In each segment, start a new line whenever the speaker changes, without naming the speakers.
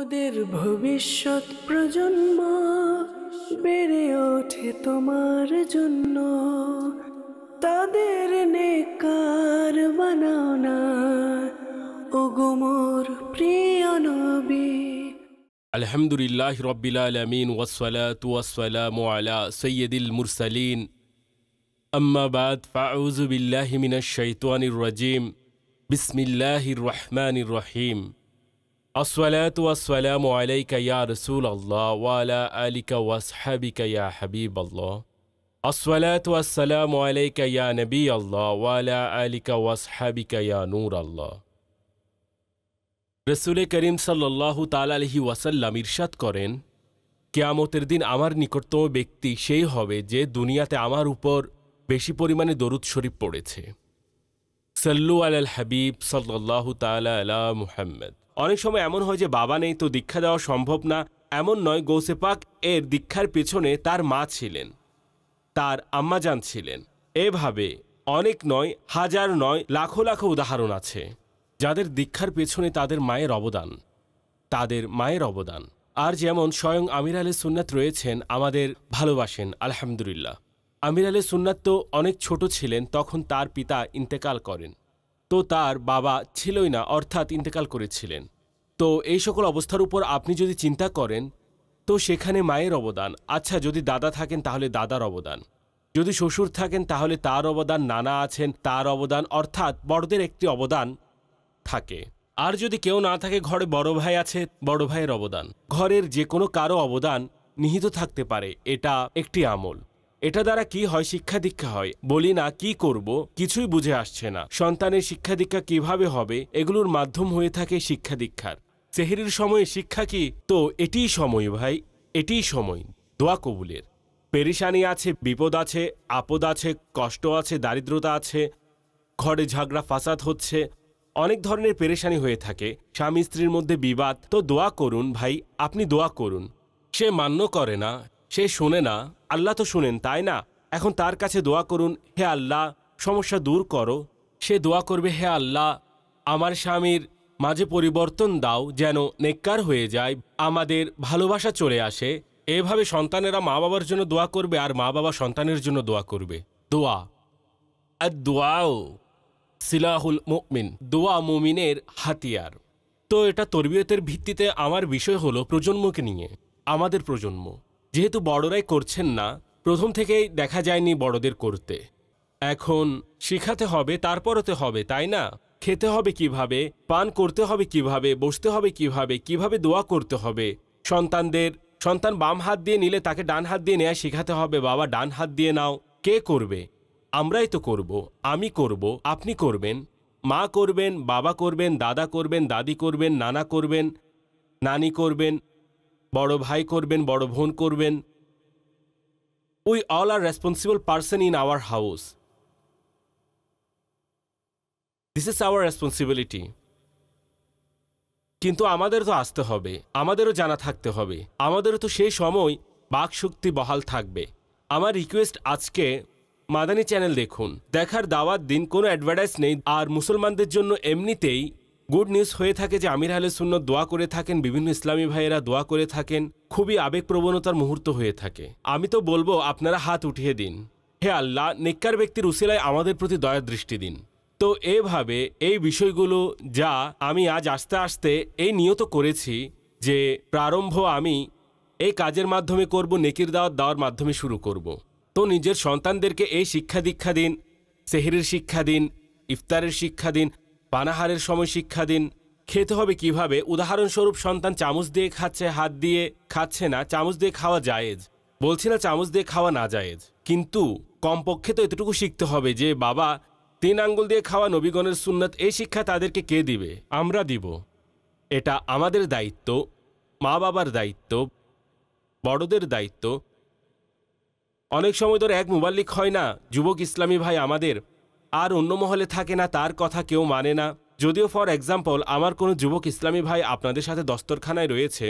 আমাদের ভবিষ্যৎ প্রজন্ম বেড়ে ওঠে তোমার জন্য তাদের নেকার বানাও না ওগুমোর প্রিয় নবী
আলহামদুলিল্লাহ রব্বিল আলমিন তু ওয়াসালাম মোয়ালা সৈয়দিল মুরসালিন আম্মাবাদ বাদ ফাউজু বিল্লাহি মিনাশ শাইতানির রাজিম বিসমিল্লাহির রহমানির রহিম আসসালাত ওয়াসালাম আলাইকা ইয়া রসুল আল্লাহ ওয়ালা আলিকা ওয়াসহাবিকা ইয়া হাবিব আল্লাহ আসসালাত ওয়াসালাম আলাইকা ইয়া নবী আল্লাহ ওয়ালা আলিকা ওয়াসহাবিকা ইয়া নূর আল্লাহ রসুল করিম সাল্লাহু তালালহি ওয়াসাল্লাম ইরশাদ করেন কেয়ামতের দিন আমার নিকটতম ব্যক্তি সেই হবে যে দুনিয়াতে আমার উপর বেশি পরিমাণে দরুদ শরীফ পড়েছে সাল্লু আল হাবিব সাল্লাহু তালা আলা মুহাম্মদ অনেক সময় এমন হয় যে বাবা নেই তো দীক্ষা দেওয়া সম্ভব না এমন নয় গৌসেপাক এর দীক্ষার পেছনে তার মা ছিলেন তার আম্মাজান ছিলেন এভাবে অনেক নয় হাজার নয় লাখো লাখো উদাহরণ আছে যাদের দীক্ষার পেছনে তাদের মায়ের অবদান তাদের মায়ের অবদান আর যেমন স্বয়ং আমির আলে সুন্নাত রয়েছেন আমাদের ভালোবাসেন আলহামদুলিল্লাহ আমির আলে সুন্নাত তো অনেক ছোট ছিলেন তখন তার পিতা ইন্তেকাল করেন তো তার বাবা ছিলই না অর্থাৎ ইন্তেকাল করেছিলেন তো এই সকল অবস্থার উপর আপনি যদি চিন্তা করেন তো সেখানে মায়ের অবদান আচ্ছা যদি দাদা থাকেন তাহলে দাদার অবদান যদি শ্বশুর থাকেন তাহলে তার অবদান নানা আছেন তার অবদান অর্থাৎ বড়দের একটি অবদান থাকে আর যদি কেউ না থাকে ঘরে বড় ভাই আছে বড় ভাইয়ের অবদান ঘরের যে কোনো কারো অবদান নিহিত থাকতে পারে এটা একটি আমল এটা দ্বারা কি হয় শিক্ষা দীক্ষা হয় বলি না কি করব কিছুই বুঝে আসছে না সন্তানের শিক্ষা দীক্ষা কিভাবে হবে এগুলোর মাধ্যম হয়ে থাকে শিক্ষা দীক্ষার সেহেরির সময়ে শিক্ষা কি তো এটিই সময় ভাই এটিই সময় দোয়া কবুলের পেরিসানি আছে বিপদ আছে আপদ আছে কষ্ট আছে দারিদ্রতা আছে ঘরে ঝগড়া ফাসাদ হচ্ছে অনেক ধরনের পেরেশানি হয়ে থাকে স্বামী স্ত্রীর মধ্যে বিবাদ তো দোয়া করুন ভাই আপনি দোয়া করুন সে মান্য করে না সে শোনে না আল্লাহ তো শুনেন তাই না এখন তার কাছে দোয়া করুন হে আল্লাহ সমস্যা দূর করো সে দোয়া করবে হে আল্লাহ আমার স্বামীর মাঝে পরিবর্তন দাও যেন নেককার হয়ে যায় আমাদের ভালোবাসা চলে আসে এভাবে সন্তানেরা মা বাবার জন্য দোয়া করবে আর মা বাবা সন্তানের জন্য দোয়া করবে দোয়া আর দোয়াও সিলাহুল মুমিন দোয়া মুমিনের হাতিয়ার তো এটা তরবিয়তের ভিত্তিতে আমার বিষয় হলো প্রজন্মকে নিয়ে আমাদের প্রজন্ম যেহেতু বড়রাই করছেন না প্রথম থেকেই দেখা যায়নি বড়দের করতে এখন শেখাতে হবে তারপরতে হবে তাই না খেতে হবে কিভাবে পান করতে হবে কিভাবে বসতে হবে কিভাবে কিভাবে দোয়া করতে হবে সন্তানদের সন্তান বাম হাত দিয়ে নিলে তাকে ডান হাত দিয়ে নেয়া শেখাতে হবে বাবা ডান হাত দিয়ে নাও কে করবে আমরাই তো করব আমি করব আপনি করবেন মা করবেন বাবা করবেন দাদা করবেন দাদি করবেন নানা করবেন নানি করবেন বড় ভাই করবেন বড় বোন করবেন we all are responsible person in our house this is our responsibility কিন্তু আমাদের তো আসতে হবে আমাদেরও জানা থাকতে হবে আমাদেরও তো সেই সময় বাকশক্তি বহাল থাকবে আমার রিকোয়েস্ট আজকে মাদানী চ্যানেল দেখুন দেখার দাওয়াত দিন কোনো অ্যাডভার্টাইজ নেই আর মুসলমানদের জন্য এমনিতেই গুড নিউজ হয়ে থাকে যে আমির আলে সুন্নত দোয়া করে থাকেন বিভিন্ন ইসলামী ভাইয়েরা দোয়া করে থাকেন খুবই আবেগপ্রবণতার মুহূর্ত হয়ে থাকে আমি তো বলবো আপনারা হাত উঠিয়ে দিন হে আল্লাহ নিকার ব্যক্তির উসিলায় আমাদের প্রতি দয়া দৃষ্টি দিন তো এভাবে এই বিষয়গুলো যা আমি আজ আস্তে আস্তে এই নিয়ত করেছি যে প্রারম্ভ আমি এই কাজের মাধ্যমে করব নেকির দাওয়াত দেওয়ার মাধ্যমে শুরু করব। তো নিজের সন্তানদেরকে এই শিক্ষা দীক্ষা দিন সেহিরের শিক্ষা দিন ইফতারের শিক্ষা দিন পানাহারের সময় শিক্ষা দিন খেতে হবে কিভাবে উদাহরণস্বরূপ সন্তান চামচ দিয়ে খাচ্ছে হাত দিয়ে খাচ্ছে না চামচ দিয়ে খাওয়া জায়েজ বলছি না চামচ দিয়ে খাওয়া না জায়েজ কিন্তু কমপক্ষে তো এতটুকু শিখতে হবে যে বাবা তিন আঙ্গুল দিয়ে খাওয়া নবীগণের সুন্নাত এই শিক্ষা তাদেরকে কে দিবে আমরা দিব এটা আমাদের দায়িত্ব মা বাবার দায়িত্ব বড়দের দায়িত্ব অনেক সময় ধরে এক মুবাল্লিক হয় না যুবক ইসলামী ভাই আমাদের আর অন্য মহলে থাকে না তার কথা কেউ মানে না যদিও ফর এক্সাম্পল আমার কোনো যুবক ইসলামী ভাই আপনাদের সাথে দস্তরখানায় রয়েছে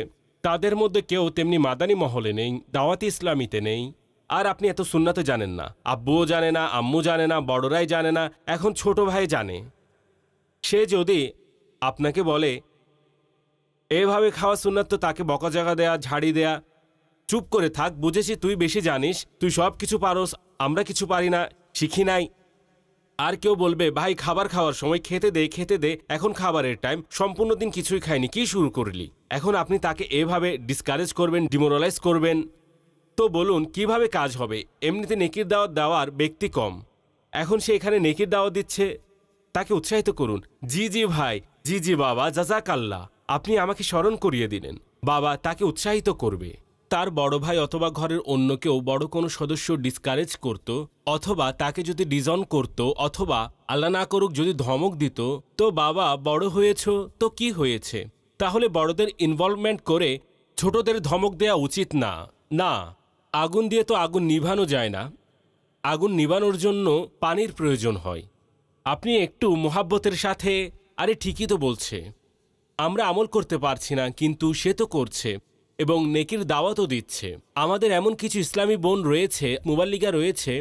তাদের মধ্যে কেউ তেমনি মাদানি মহলে নেই দাওয়াতি ইসলামীতে নেই আর আপনি এত সুন্নাতে জানেন না আব্বুও জানে না আম্মু জানে না বড়রাই জানে না এখন ছোট ভাই জানে সে যদি আপনাকে বলে এভাবে খাওয়া সুন্নাত তো তাকে বকা জাগা দেয়া ঝাড়ি দেয়া চুপ করে থাক বুঝেছি তুই বেশি জানিস তুই সব কিছু পারস আমরা কিছু পারি না শিখি নাই আর কেউ বলবে ভাই খাবার খাওয়ার সময় খেতে দে খেতে দে এখন খাবারের টাইম সম্পূর্ণ দিন কিছুই খায়নি কি শুরু করলি এখন আপনি তাকে এভাবে ডিসকারেজ করবেন ডিমোরালাইজ করবেন তো বলুন কিভাবে কাজ হবে এমনিতে নেকির দাওয়াত দেওয়ার ব্যক্তি কম এখন সে এখানে নেকির দাওয়াত দিচ্ছে তাকে উৎসাহিত করুন জি জি ভাই জি জি বাবা জাজাকাল্লা আপনি আমাকে স্মরণ করিয়ে দিলেন বাবা তাকে উৎসাহিত করবে তার বড় ভাই অথবা ঘরের অন্য কেউ বড় কোনো সদস্য ডিসকারেজ করত অথবা তাকে যদি ডিজন করত অথবা আল্লাহ না করুক যদি ধমক দিত তো বাবা বড় হয়েছ তো কি হয়েছে তাহলে বড়দের ইনভলভমেন্ট করে ছোটদের ধমক দেয়া উচিত না না আগুন দিয়ে তো আগুন নিভানো যায় না আগুন নিভানোর জন্য পানির প্রয়োজন হয় আপনি একটু মোহাব্বতের সাথে আরে ঠিকই তো বলছে আমরা আমল করতে পারছি না কিন্তু সে তো করছে এবং নেকির দাওয়াতও দিচ্ছে আমাদের এমন কিছু ইসলামী বোন রয়েছে মুবাল্লিকা রয়েছে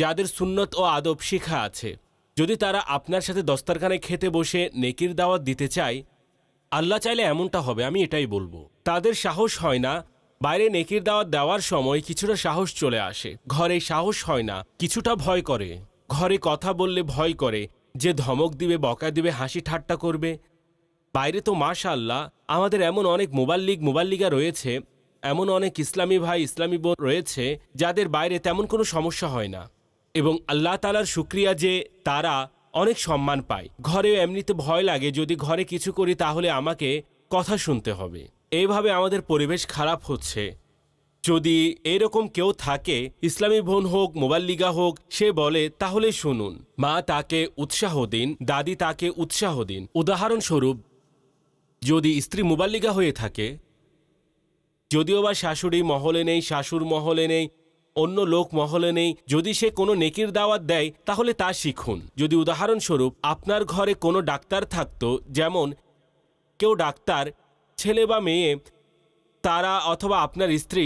যাদের সুন্নত ও আদব শিখা আছে যদি তারা আপনার সাথে দস্তারখানে খেতে বসে নেকির দাওয়াত দিতে চায় আল্লাহ চাইলে এমনটা হবে আমি এটাই বলবো তাদের সাহস হয় না বাইরে নেকির দাওয়াত দেওয়ার সময় কিছুটা সাহস চলে আসে ঘরে সাহস হয় না কিছুটা ভয় করে ঘরে কথা বললে ভয় করে যে ধমক দিবে বকা দিবে হাসি ঠাট্টা করবে বাইরে তো মাশা আল্লাহ আমাদের এমন অনেক মোবাল্লিগ লিগা রয়েছে এমন অনেক ইসলামী ভাই ইসলামী বোন রয়েছে যাদের বাইরে তেমন কোনো সমস্যা হয় না এবং আল্লাহ তালার শুক্রিয়া যে তারা অনেক সম্মান পায় ঘরেও এমনিতে ভয় লাগে যদি ঘরে কিছু করি তাহলে আমাকে কথা শুনতে হবে এইভাবে আমাদের পরিবেশ খারাপ হচ্ছে যদি এরকম কেউ থাকে ইসলামী বোন হোক মোবাল্লিগা হোক সে বলে তাহলে শুনুন মা তাকে উৎসাহ দিন দাদি তাকে উৎসাহ দিন উদাহরণস্বরূপ যদি স্ত্রী মুবাল্লিকা হয়ে থাকে যদিও বা শাশুড়ি মহলে নেই শাশুর মহলে নেই অন্য লোক মহলে নেই যদি সে কোনো নেকির দাওয়াত দেয় তাহলে তা শিখুন যদি উদাহরণস্বরূপ আপনার ঘরে কোনো ডাক্তার থাকতো যেমন কেউ ডাক্তার ছেলে বা মেয়ে তারা অথবা আপনার স্ত্রী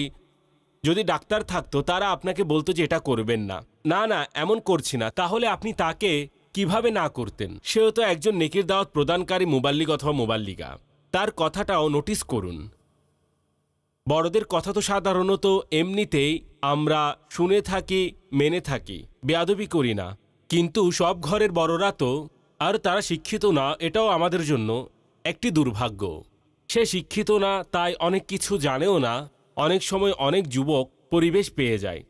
যদি ডাক্তার থাকতো তারা আপনাকে বলতো যে এটা করবেন না না না এমন করছি না তাহলে আপনি তাকে কিভাবে না করতেন সেও তো একজন নেকির দাওয়াত প্রদানকারী মোবাল্লিক অথবা মোবাল্লিকা তার কথাটাও নোটিস করুন বড়দের কথা তো সাধারণত এমনিতেই আমরা শুনে থাকি মেনে থাকি বেয়াদবি করি না কিন্তু সব ঘরের বড়রা তো আর তারা শিক্ষিত না এটাও আমাদের জন্য একটি দুর্ভাগ্য সে শিক্ষিত না তাই অনেক কিছু জানেও না অনেক সময় অনেক যুবক পরিবেশ পেয়ে যায়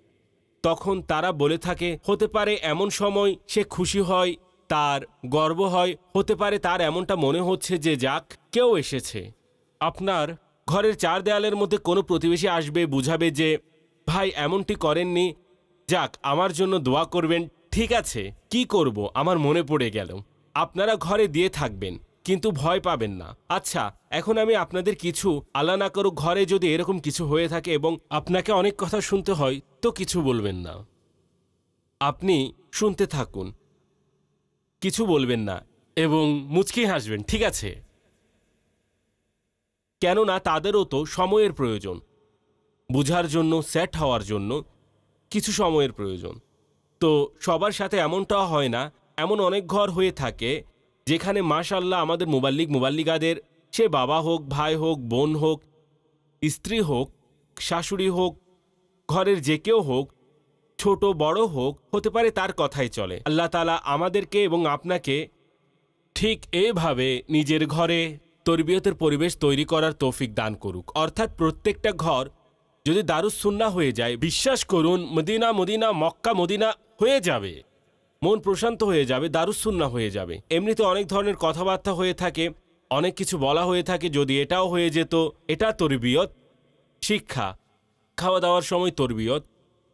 তখন তারা বলে থাকে হতে পারে এমন সময় সে খুশি হয় তার গর্ব হয় হতে পারে তার এমনটা মনে হচ্ছে যে যাক কেউ এসেছে আপনার ঘরের চার দেয়ালের মধ্যে কোনো প্রতিবেশী আসবে বুঝাবে যে ভাই এমনটি করেননি যাক আমার জন্য দোয়া করবেন ঠিক আছে কি করব আমার মনে পড়ে গেল আপনারা ঘরে দিয়ে থাকবেন কিন্তু ভয় পাবেন না আচ্ছা এখন আমি আপনাদের কিছু আল্লা না করুক ঘরে যদি এরকম কিছু হয়ে থাকে এবং আপনাকে অনেক কথা শুনতে হয় সত্য কিছু বলবেন না আপনি শুনতে থাকুন কিছু বলবেন না এবং মুচকি হাসবেন ঠিক আছে কেননা তাদেরও তো সময়ের প্রয়োজন বুঝার জন্য সেট হওয়ার জন্য কিছু সময়ের প্রয়োজন তো সবার সাথে এমনটা হয় না এমন অনেক ঘর হয়ে থাকে যেখানে মাশাল্লাহ আমাদের মুবাল্লিক মুবাল্লিকাদের সে বাবা হোক ভাই হোক বোন হোক স্ত্রী হোক শাশুড়ি হোক ঘরের যে কেউ হোক ছোট বড় হোক হতে পারে তার কথাই চলে আল্লাহ তালা আমাদেরকে এবং আপনাকে ঠিক এভাবে নিজের ঘরে তরবিয়তের পরিবেশ তৈরি করার তৌফিক দান করুক অর্থাৎ প্রত্যেকটা ঘর যদি দারুসুন্না হয়ে যায় বিশ্বাস করুন মদিনা মদিনা মক্কা মদিনা হয়ে যাবে মন প্রশান্ত হয়ে যাবে দারুসুন্না হয়ে যাবে এমনিতে অনেক ধরনের কথাবার্তা হয়ে থাকে অনেক কিছু বলা হয়ে থাকে যদি এটাও হয়ে যেত এটা তরবিয়ত শিক্ষা খাওয়া দাওয়ার সময় তরবিয়ত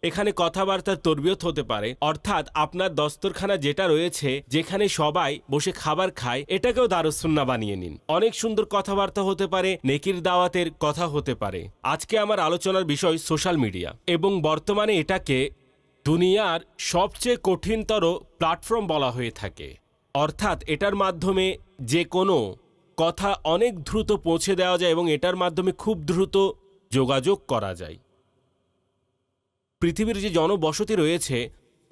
এখানে কথাবার্তার তরবিয়ত হতে পারে অর্থাৎ আপনার দস্তরখানা যেটা রয়েছে যেখানে সবাই বসে খাবার খায় এটাকেও দারুসুন্না বানিয়ে নিন অনেক সুন্দর কথাবার্তা হতে পারে নেকির দাওয়াতের কথা হতে পারে আজকে আমার আলোচনার বিষয় সোশ্যাল মিডিয়া এবং বর্তমানে এটাকে দুনিয়ার সবচেয়ে কঠিনতর প্ল্যাটফর্ম বলা হয়ে থাকে অর্থাৎ এটার মাধ্যমে যে কোনো কথা অনেক দ্রুত পৌঁছে দেওয়া যায় এবং এটার মাধ্যমে খুব দ্রুত যোগাযোগ করা যায় পৃথিবীর যে জনবসতি রয়েছে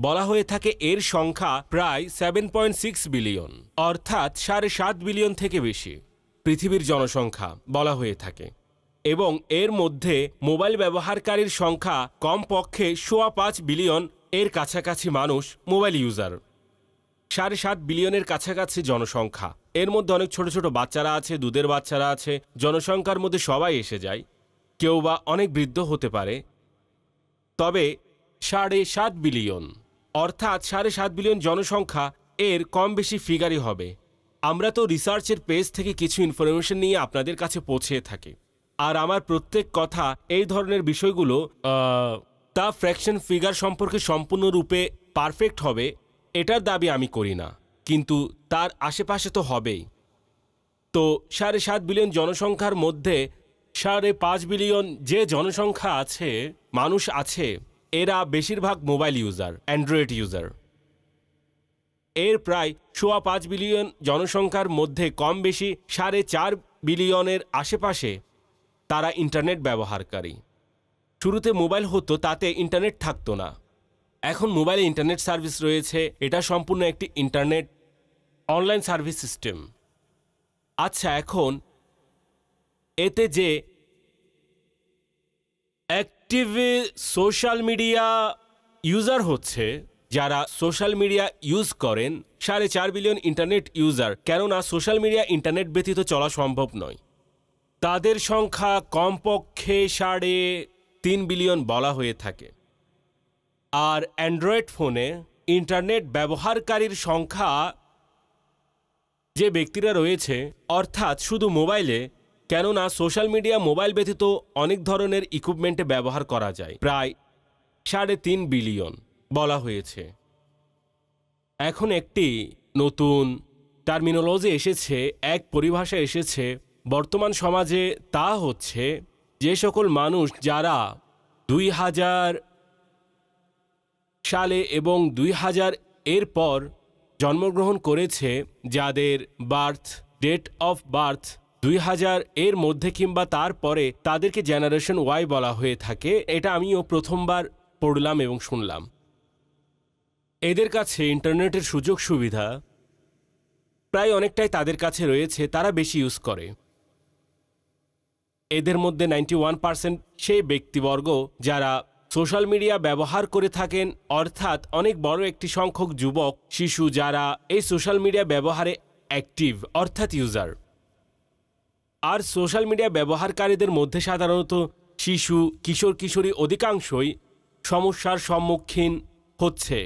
বলা হয়ে থাকে এর সংখ্যা প্রায় সেভেন পয়েন্ট সিক্স বিলিয়ন অর্থাৎ সাড়ে সাত বিলিয়ন থেকে বেশি পৃথিবীর জনসংখ্যা বলা হয়ে থাকে এবং এর মধ্যে মোবাইল ব্যবহারকারীর সংখ্যা কমপক্ষে সোয়া পাঁচ বিলিয়ন এর কাছাকাছি মানুষ মোবাইল ইউজার সাড়ে সাত বিলিয়নের কাছাকাছি জনসংখ্যা এর মধ্যে অনেক ছোট ছোট বাচ্চারা আছে দুধের বাচ্চারা আছে জনসংখ্যার মধ্যে সবাই এসে যায় কেউ বা অনেক বৃদ্ধ হতে পারে তবে সাড়ে সাত বিলিয়ন অর্থাৎ সাড়ে সাত বিলিয়ন জনসংখ্যা এর কম বেশি ফিগারই হবে আমরা তো রিসার্চের পেজ থেকে কিছু ইনফরমেশন নিয়ে আপনাদের কাছে পৌঁছে থাকি আর আমার প্রত্যেক কথা এই ধরনের বিষয়গুলো তা ফ্র্যাকশন ফিগার সম্পর্কে সম্পূর্ণরূপে পারফেক্ট হবে এটার দাবি আমি করি না কিন্তু তার আশেপাশে তো হবেই তো সাড়ে সাত বিলিয়ন জনসংখ্যার মধ্যে সাড়ে পাঁচ বিলিয়ন যে জনসংখ্যা আছে মানুষ আছে এরা বেশিরভাগ মোবাইল ইউজার অ্যান্ড্রয়েড ইউজার এর প্রায় সোয়া পাঁচ বিলিয়ন জনসংখ্যার মধ্যে কম বেশি সাড়ে চার বিলিয়নের আশেপাশে তারা ইন্টারনেট ব্যবহারকারী শুরুতে মোবাইল হতো তাতে ইন্টারনেট থাকতো না এখন মোবাইলে ইন্টারনেট সার্ভিস রয়েছে এটা সম্পূর্ণ একটি ইন্টারনেট অনলাইন সার্ভিস সিস্টেম আচ্ছা এখন এতে যে এক অ্যাক্টিভ সোশ্যাল মিডিয়া ইউজার হচ্ছে যারা সোশ্যাল মিডিয়া ইউজ করেন সাড়ে চার বিলিয়ন ইন্টারনেট ইউজার কেননা সোশ্যাল মিডিয়া ইন্টারনেট ব্যতীত চলা সম্ভব নয় তাদের সংখ্যা কমপক্ষে সাড়ে তিন বিলিয়ন বলা হয়ে থাকে আর অ্যান্ড্রয়েড ফোনে ইন্টারনেট ব্যবহারকারীর সংখ্যা যে ব্যক্তিরা রয়েছে অর্থাৎ শুধু মোবাইলে কেননা সোশ্যাল মিডিয়া মোবাইল ব্যতীত অনেক ধরনের ইকুইপমেন্টে ব্যবহার করা যায় প্রায় সাড়ে তিন বিলিয়ন বলা হয়েছে এখন একটি নতুন টার্মিনোলজি এসেছে এক পরিভাষা এসেছে বর্তমান সমাজে তা হচ্ছে যে সকল মানুষ যারা দুই হাজার সালে এবং দুই হাজার এর পর জন্মগ্রহণ করেছে যাদের বার্থ ডেট অফ বার্থ দুই হাজার এর মধ্যে কিংবা তারপরে তাদেরকে জেনারেশন ওয়াই বলা হয়ে থাকে এটা আমিও প্রথমবার পড়লাম এবং শুনলাম এদের কাছে ইন্টারনেটের সুযোগ সুবিধা প্রায় অনেকটাই তাদের কাছে রয়েছে তারা বেশি ইউজ করে এদের মধ্যে নাইনটি ওয়ান পার্সেন্ট সেই ব্যক্তিবর্গ যারা সোশ্যাল মিডিয়া ব্যবহার করে থাকেন অর্থাৎ অনেক বড় একটি সংখ্যক যুবক শিশু যারা এই সোশ্যাল মিডিয়া ব্যবহারে অ্যাক্টিভ অর্থাৎ ইউজার আর সোশ্যাল মিডিয়া ব্যবহারকারীদের মধ্যে সাধারণত শিশু কিশোর কিশোরী অধিকাংশই সমস্যার সম্মুখীন হচ্ছে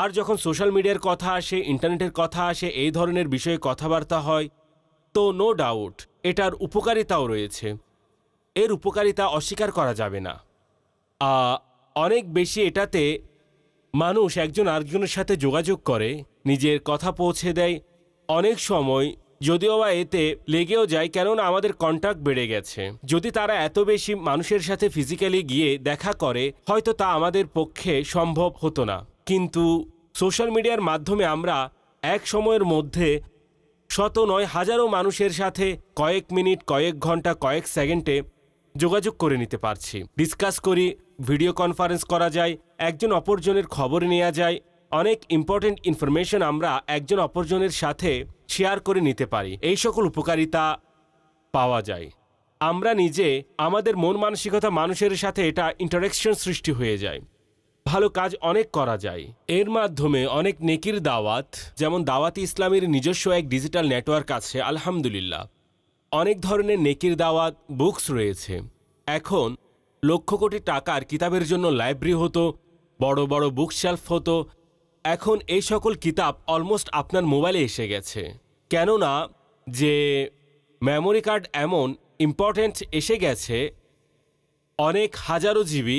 আর যখন সোশ্যাল মিডিয়ার কথা আসে ইন্টারনেটের কথা আসে এই ধরনের বিষয়ে কথাবার্তা হয় তো নো ডাউট এটার উপকারিতাও রয়েছে এর উপকারিতা অস্বীকার করা যাবে না অনেক বেশি এটাতে মানুষ একজন আরেকজনের সাথে যোগাযোগ করে নিজের কথা পৌঁছে দেয় অনেক সময় যদিও বা এতে লেগেও যায় কেননা আমাদের কন্ট্যাক্ট বেড়ে গেছে যদি তারা এত বেশি মানুষের সাথে ফিজিক্যালি গিয়ে দেখা করে হয়তো তা আমাদের পক্ষে সম্ভব হতো না কিন্তু সোশ্যাল মিডিয়ার মাধ্যমে আমরা এক সময়ের মধ্যে শত নয় হাজারো মানুষের সাথে কয়েক মিনিট কয়েক ঘন্টা কয়েক সেকেন্ডে যোগাযোগ করে নিতে পারছি ডিসকাস করি ভিডিও কনফারেন্স করা যায় একজন অপরজনের খবর নেওয়া যায় অনেক ইম্পর্টেন্ট ইনফরমেশন আমরা একজন অপরজনের সাথে শেয়ার করে নিতে পারি এই সকল উপকারিতা পাওয়া যায় আমরা নিজে আমাদের মন মানসিকতা মানুষের সাথে এটা ইন্টারাকশন সৃষ্টি হয়ে যায় ভালো কাজ অনেক করা যায় এর মাধ্যমে অনেক নেকির দাওয়াত যেমন দাওয়াতি ইসলামের নিজস্ব এক ডিজিটাল নেটওয়ার্ক আছে আলহামদুলিল্লাহ অনেক ধরনের নেকির দাওয়াত বুকস রয়েছে এখন লক্ষ কোটি টাকার কিতাবের জন্য লাইব্রেরি হতো বড় বড় বুকশেলফ হতো এখন এই সকল কিতাব অলমোস্ট আপনার মোবাইলে এসে গেছে কেননা যে মেমোরি কার্ড এমন ইম্পর্ট্যান্ট এসে গেছে অনেক হাজারো জিবি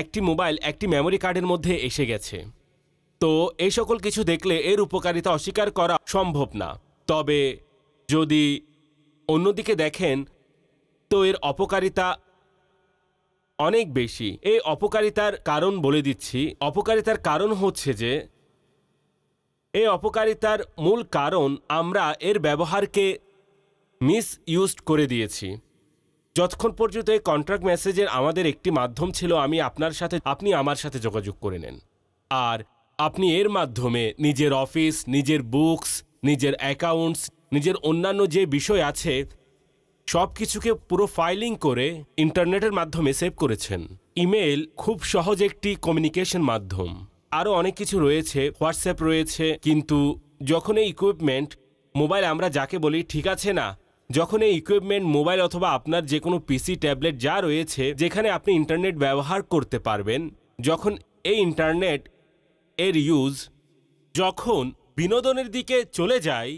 একটি মোবাইল একটি মেমোরি কার্ডের মধ্যে এসে গেছে তো এই সকল কিছু দেখলে এর উপকারিতা অস্বীকার করা সম্ভব না তবে যদি অন্যদিকে দেখেন তো এর অপকারিতা অনেক বেশি এই অপকারিতার কারণ বলে দিচ্ছি অপকারিতার কারণ হচ্ছে যে এই অপকারিতার মূল কারণ আমরা এর ব্যবহারকে মিস ইউজড করে দিয়েছি যতক্ষণ পর্যন্ত এই কন্ট্রাক্ট মেসেজের আমাদের একটি মাধ্যম ছিল আমি আপনার সাথে আপনি আমার সাথে যোগাযোগ করে নেন আর আপনি এর মাধ্যমে নিজের অফিস নিজের বুকস নিজের অ্যাকাউন্টস নিজের অন্যান্য যে বিষয় আছে সব কিছুকে পুরো ফাইলিং করে ইন্টারনেটের মাধ্যমে সেভ করেছেন ইমেল খুব সহজ একটি কমিউনিকেশন মাধ্যম আরও অনেক কিছু রয়েছে হোয়াটসঅ্যাপ রয়েছে কিন্তু যখন এই ইকুইপমেন্ট মোবাইল আমরা যাকে বলি ঠিক আছে না যখন এই ইকুইপমেন্ট মোবাইল অথবা আপনার যে কোনো পিসি ট্যাবলেট যা রয়েছে যেখানে আপনি ইন্টারনেট ব্যবহার করতে পারবেন যখন এই ইন্টারনেট এর ইউজ যখন বিনোদনের দিকে চলে যায়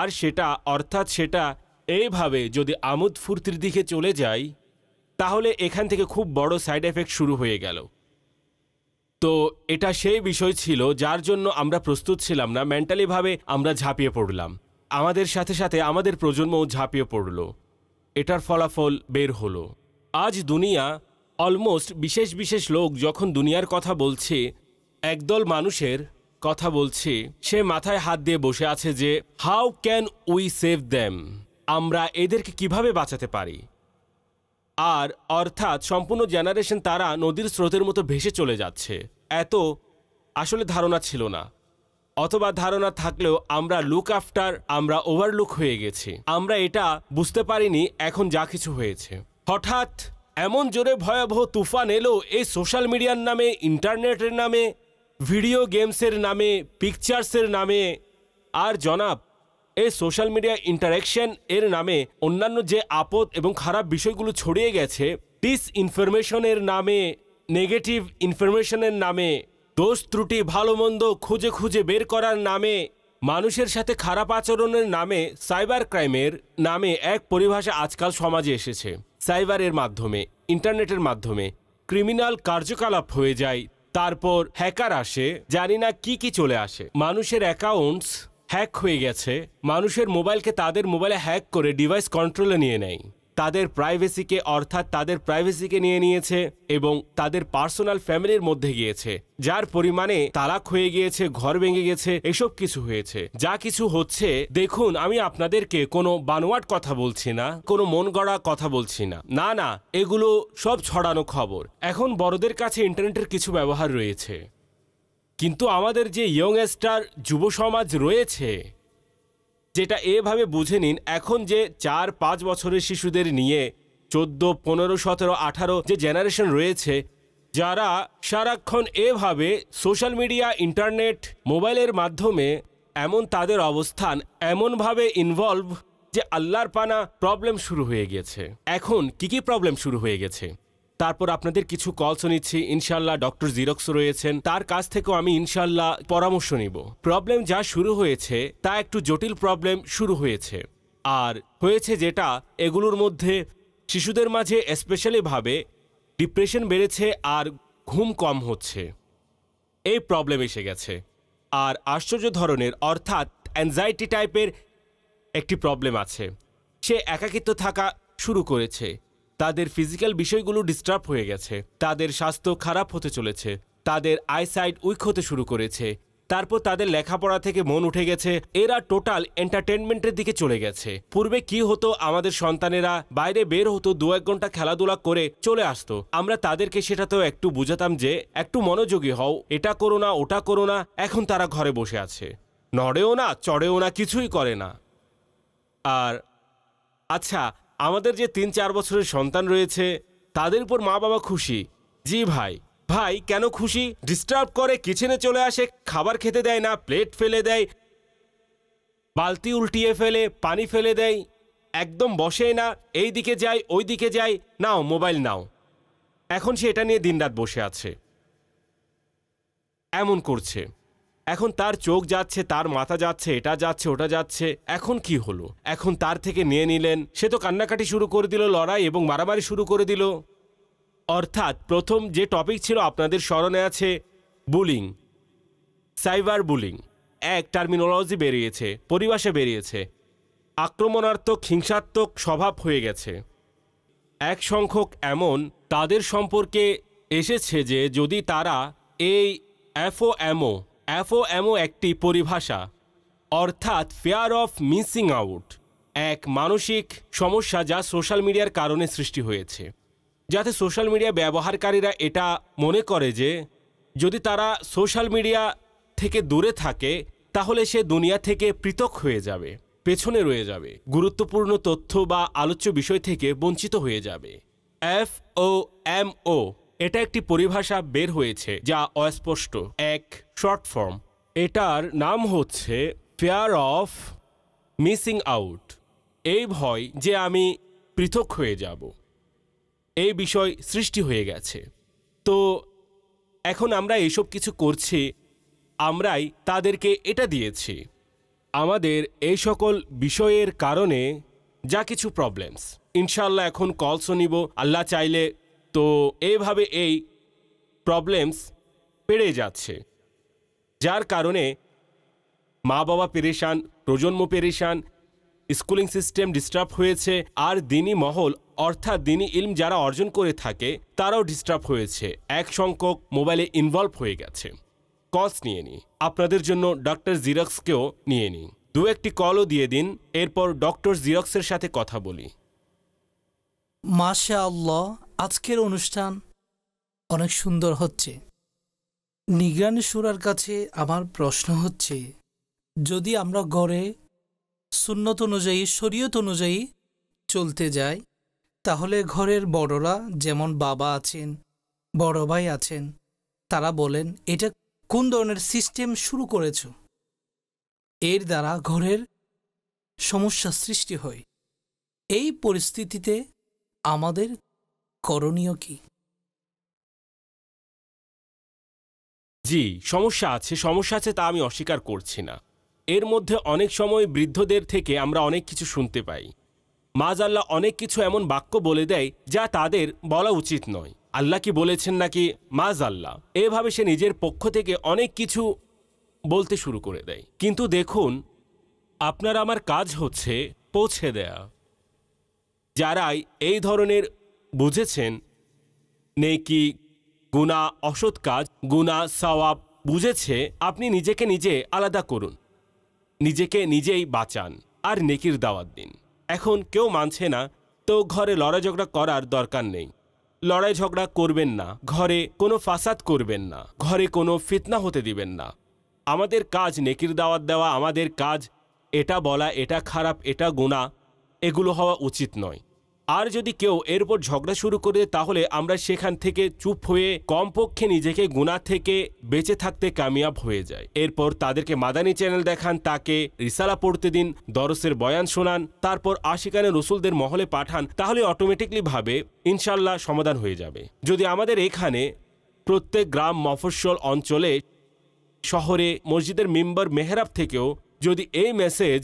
আর সেটা অর্থাৎ সেটা এইভাবে যদি আমোদ ফুর্তির দিকে চলে যায় তাহলে এখান থেকে খুব বড় সাইড এফেক্ট শুরু হয়ে গেল তো এটা সেই বিষয় ছিল যার জন্য আমরা প্রস্তুত ছিলাম না মেন্টালিভাবে আমরা ঝাঁপিয়ে পড়লাম আমাদের সাথে সাথে আমাদের প্রজন্মও ঝাঁপিয়ে পড়ল এটার ফলাফল বের হলো আজ দুনিয়া অলমোস্ট বিশেষ বিশেষ লোক যখন দুনিয়ার কথা বলছে একদল মানুষের কথা বলছে সে মাথায় হাত দিয়ে বসে আছে যে how can we save them আমরা এদেরকে কিভাবে বাঁচাতে পারি আর অর্থাৎ সম্পূর্ণ জেনারেশন তারা নদীর স্রোতের মতো ভেসে চলে যাচ্ছে এত আসলে ধারণা ছিল না অথবা ধারণা থাকলেও আমরা লুক আফটার আমরা ওভারলুক হয়ে গেছি আমরা এটা বুঝতে পারিনি এখন যা কিছু হয়েছে হঠাৎ এমন জোরে ভয়াবহ তুফান এলো এই সোশ্যাল মিডিয়ার নামে ইন্টারনেটের নামে ভিডিও গেমসের নামে পিকচার্সের নামে আর জনাব এই সোশ্যাল মিডিয়া ইন্টারাকশন এর নামে অন্যান্য যে আপদ এবং খারাপ বিষয়গুলো ছড়িয়ে গেছে ডিস ইনফরমেশনের নামে নেগেটিভ ইনফরমেশনের নামে দোষ ত্রুটি ভালো মন্দ খুঁজে খুঁজে বের করার নামে মানুষের সাথে খারাপ আচরণের নামে সাইবার ক্রাইমের নামে এক পরিভাষা আজকাল সমাজে এসেছে সাইবারের মাধ্যমে ইন্টারনেটের মাধ্যমে ক্রিমিনাল কার্যকলাপ হয়ে যায় তারপর হ্যাকার আসে জানি না কি কি চলে আসে মানুষের অ্যাকাউন্টস হ্যাক হয়ে গেছে মানুষের মোবাইলকে তাদের মোবাইলে হ্যাক করে ডিভাইস কন্ট্রোলে নিয়ে নেয় তাদের প্রাইভেসিকে অর্থাৎ তাদের প্রাইভেসিকে নিয়ে নিয়েছে এবং তাদের পার্সোনাল ফ্যামিলির মধ্যে গিয়েছে যার পরিমাণে তালাক হয়ে গিয়েছে ঘর ভেঙে গেছে এসব কিছু হয়েছে যা কিছু হচ্ছে দেখুন আমি আপনাদেরকে কোনো বানোয়াট কথা বলছি না কোনো মন গড়া কথা বলছি না না না এগুলো সব ছড়ানো খবর এখন বড়দের কাছে ইন্টারনেটের কিছু ব্যবহার রয়েছে কিন্তু আমাদের যে ইয়ংস্টার যুব সমাজ রয়েছে যেটা এভাবে বুঝে নিন এখন যে চার পাঁচ বছরের শিশুদের নিয়ে চোদ্দো পনেরো সতেরো আঠারো যে জেনারেশন রয়েছে যারা সারাক্ষণ এভাবে সোশ্যাল মিডিয়া ইন্টারনেট মোবাইলের মাধ্যমে এমন তাদের অবস্থান এমনভাবে ইনভলভ যে আল্লাহর পানা প্রবলেম শুরু হয়ে গেছে এখন কি কি প্রবলেম শুরু হয়ে গেছে তারপর আপনাদের কিছু কলসও নিচ্ছি ইনশাল্লাহ ডক্টর জিরক্স রয়েছেন তার কাছ থেকেও আমি ইনশাল্লাহ পরামর্শ নিব প্রবলেম যা শুরু হয়েছে তা একটু জটিল প্রবলেম শুরু হয়েছে আর হয়েছে যেটা এগুলোর মধ্যে শিশুদের মাঝে স্পেশালিভাবে ডিপ্রেশন বেড়েছে আর ঘুম কম হচ্ছে এই প্রবলেম এসে গেছে আর আশ্চর্য ধরনের অর্থাৎ অ্যাংজাইটি টাইপের একটি প্রবলেম আছে সে একাকিত্ব থাকা শুরু করেছে তাদের ফিজিক্যাল বিষয়গুলো ডিস্টার্ব হয়ে গেছে তাদের স্বাস্থ্য খারাপ হতে চলেছে তাদের আইসাইড উইক হতে শুরু করেছে তারপর তাদের লেখাপড়া থেকে মন উঠে গেছে এরা টোটাল এন্টারটেনমেন্টের দিকে চলে গেছে পূর্বে কি হতো আমাদের সন্তানেরা বাইরে বের হতো দু এক ঘন্টা খেলাধুলা করে চলে আসতো আমরা তাদেরকে সেটা তো একটু বুঝাতাম যে একটু মনোযোগী হও এটা করো না ওটা করো না এখন তারা ঘরে বসে আছে নড়েও না চড়েও না কিছুই করে না আর আচ্ছা আমাদের যে তিন চার বছরের সন্তান রয়েছে তাদের উপর মা বাবা খুশি জি ভাই ভাই কেন খুশি ডিস্টার্ব করে কিচেনে চলে আসে খাবার খেতে দেয় না প্লেট ফেলে দেয় বালতি উল্টিয়ে ফেলে পানি ফেলে দেয় একদম বসে না এই দিকে যাই ওই দিকে যাই নাও মোবাইল নাও এখন সে এটা নিয়ে দিনরাত বসে আছে এমন করছে এখন তার চোখ যাচ্ছে তার মাথা যাচ্ছে এটা যাচ্ছে ওটা যাচ্ছে এখন কি হলো এখন তার থেকে নিয়ে নিলেন সে তো কান্নাকাটি শুরু করে দিল লড়াই এবং মারামারি শুরু করে দিল অর্থাৎ প্রথম যে টপিক ছিল আপনাদের স্মরণে আছে বুলিং সাইবার বুলিং এক টার্মিনোলজি বেরিয়েছে পরিবেশে বেরিয়েছে আক্রমণার্থক হিংসাত্মক স্বভাব হয়ে গেছে এক সংখ্যক এমন তাদের সম্পর্কে এসেছে যে যদি তারা এই এফও এমও অ্যাফোঅ্যামো একটি পরিভাষা অর্থাৎ ফেয়ার অফ মিসিং আউট এক মানসিক সমস্যা যা সোশ্যাল মিডিয়ার কারণে সৃষ্টি হয়েছে যাতে সোশ্যাল মিডিয়া ব্যবহারকারীরা এটা মনে করে যে যদি তারা সোশ্যাল মিডিয়া থেকে দূরে থাকে তাহলে সে দুনিয়া থেকে পৃথক হয়ে যাবে পেছনে রয়ে যাবে গুরুত্বপূর্ণ তথ্য বা আলোচ্য বিষয় থেকে বঞ্চিত হয়ে যাবে এফ ও এম ও এটা একটি পরিভাষা বের হয়েছে যা অস্পষ্ট এক শর্ট ফর্ম এটার নাম হচ্ছে ফেয়ার অফ মিসিং আউট এই ভয় যে আমি পৃথক হয়ে যাব এই বিষয় সৃষ্টি হয়ে গেছে তো এখন আমরা এইসব কিছু করছি আমরাই তাদেরকে এটা দিয়েছি আমাদের এই সকল বিষয়ের কারণে যা কিছু প্রবলেমস ইনশাল্লাহ এখন কলসও নিব আল্লাহ চাইলে তো এইভাবে এই প্রবলেমস বেড়ে যাচ্ছে যার কারণে মা বাবা পেরেশান প্রজন্ম পেরেশান স্কুলিং সিস্টেম ডিস্টার্ব হয়েছে আর দিনী মহল অর্থাৎ দিনী ইলম যারা অর্জন করে থাকে তারাও ডিস্টার্ব হয়েছে এক সংখ্যক মোবাইলে ইনভলভ হয়ে গেছে কস নিয়ে নিই আপনাদের জন্য ডক্টর জিরক্সকেও নিয়ে নিই দু একটি কলও দিয়ে দিন এরপর ডক্টর জিরক্সের সাথে কথা বলি
মাসা আল্লাহ আজকের অনুষ্ঠান অনেক সুন্দর হচ্ছে
নিগ্রানী সুরার কাছে আমার প্রশ্ন হচ্ছে যদি আমরা গড়ে সুন্নত অনুযায়ী শরীয়ত অনুযায়ী চলতে যাই তাহলে ঘরের বড়রা যেমন বাবা আছেন বড় ভাই আছেন তারা বলেন এটা কোন ধরনের সিস্টেম শুরু করেছ এর
দ্বারা ঘরের সমস্যা সৃষ্টি হয় এই পরিস্থিতিতে আমাদের করণীয় কি
জি সমস্যা আছে সমস্যা আছে তা আমি অস্বীকার করছি না এর মধ্যে অনেক সময় বৃদ্ধদের থেকে আমরা অনেক কিছু শুনতে পাই মাজ আল্লাহ অনেক কিছু এমন বাক্য বলে দেয় যা তাদের বলা উচিত নয় আল্লাহ কি বলেছেন নাকি মাজ আল্লাহ এভাবে সে নিজের পক্ষ থেকে অনেক কিছু বলতে শুরু করে দেয় কিন্তু দেখুন আপনার আমার কাজ হচ্ছে পৌঁছে দেয়া যারাই এই ধরনের বুঝেছেন নেকি গুণা অসৎ কাজ গুণা সওয়াব বুঝেছে আপনি নিজেকে নিজে আলাদা করুন নিজেকে নিজেই বাঁচান আর নেকির দাওয়াত দিন এখন কেউ মানছে না তো ঘরে লড়াই ঝগড়া করার দরকার নেই লড়াই ঝগড়া করবেন না ঘরে কোনো ফাসাদ করবেন না ঘরে কোনো ফিতনা হতে দিবেন না আমাদের কাজ নেকির দাওয়াত দেওয়া আমাদের কাজ এটা বলা এটা খারাপ এটা গুণা এগুলো হওয়া উচিত নয় আর যদি কেউ এর উপর ঝগড়া শুরু করে তাহলে আমরা সেখান থেকে চুপ হয়ে কমপক্ষে নিজেকে গুণা থেকে বেঁচে থাকতে কামিয়াব হয়ে যায় এরপর তাদেরকে মাদানী চ্যানেল দেখান তাকে রিসালা পড়তে দিন দরসের বয়ান শোনান তারপর আশিকানে রসুলদের মহলে পাঠান তাহলে অটোমেটিকলি ভাবে ইনশাল্লাহ সমাধান হয়ে যাবে যদি আমাদের এখানে প্রত্যেক গ্রাম মফস্বল অঞ্চলে শহরে মসজিদের মেম্বার মেহরাব থেকেও যদি এই মেসেজ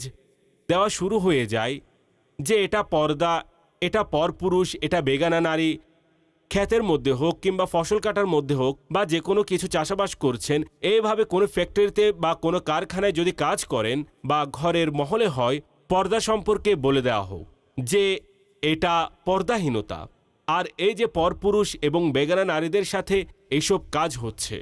দেওয়া শুরু হয়ে যায় যে এটা পর্দা এটা পরপুরুষ এটা বেগানা নারী ক্ষেতের মধ্যে হোক কিংবা ফসল কাটার মধ্যে হোক বা যে কোনো কিছু চাষাবাস করছেন এইভাবে কোনো ফ্যাক্টরিতে বা কোনো কারখানায় যদি কাজ করেন বা ঘরের মহলে হয় পর্দা সম্পর্কে বলে দেওয়া হোক যে এটা পর্দাহীনতা আর এই যে পরপুরুষ এবং বেগানা নারীদের সাথে এইসব কাজ হচ্ছে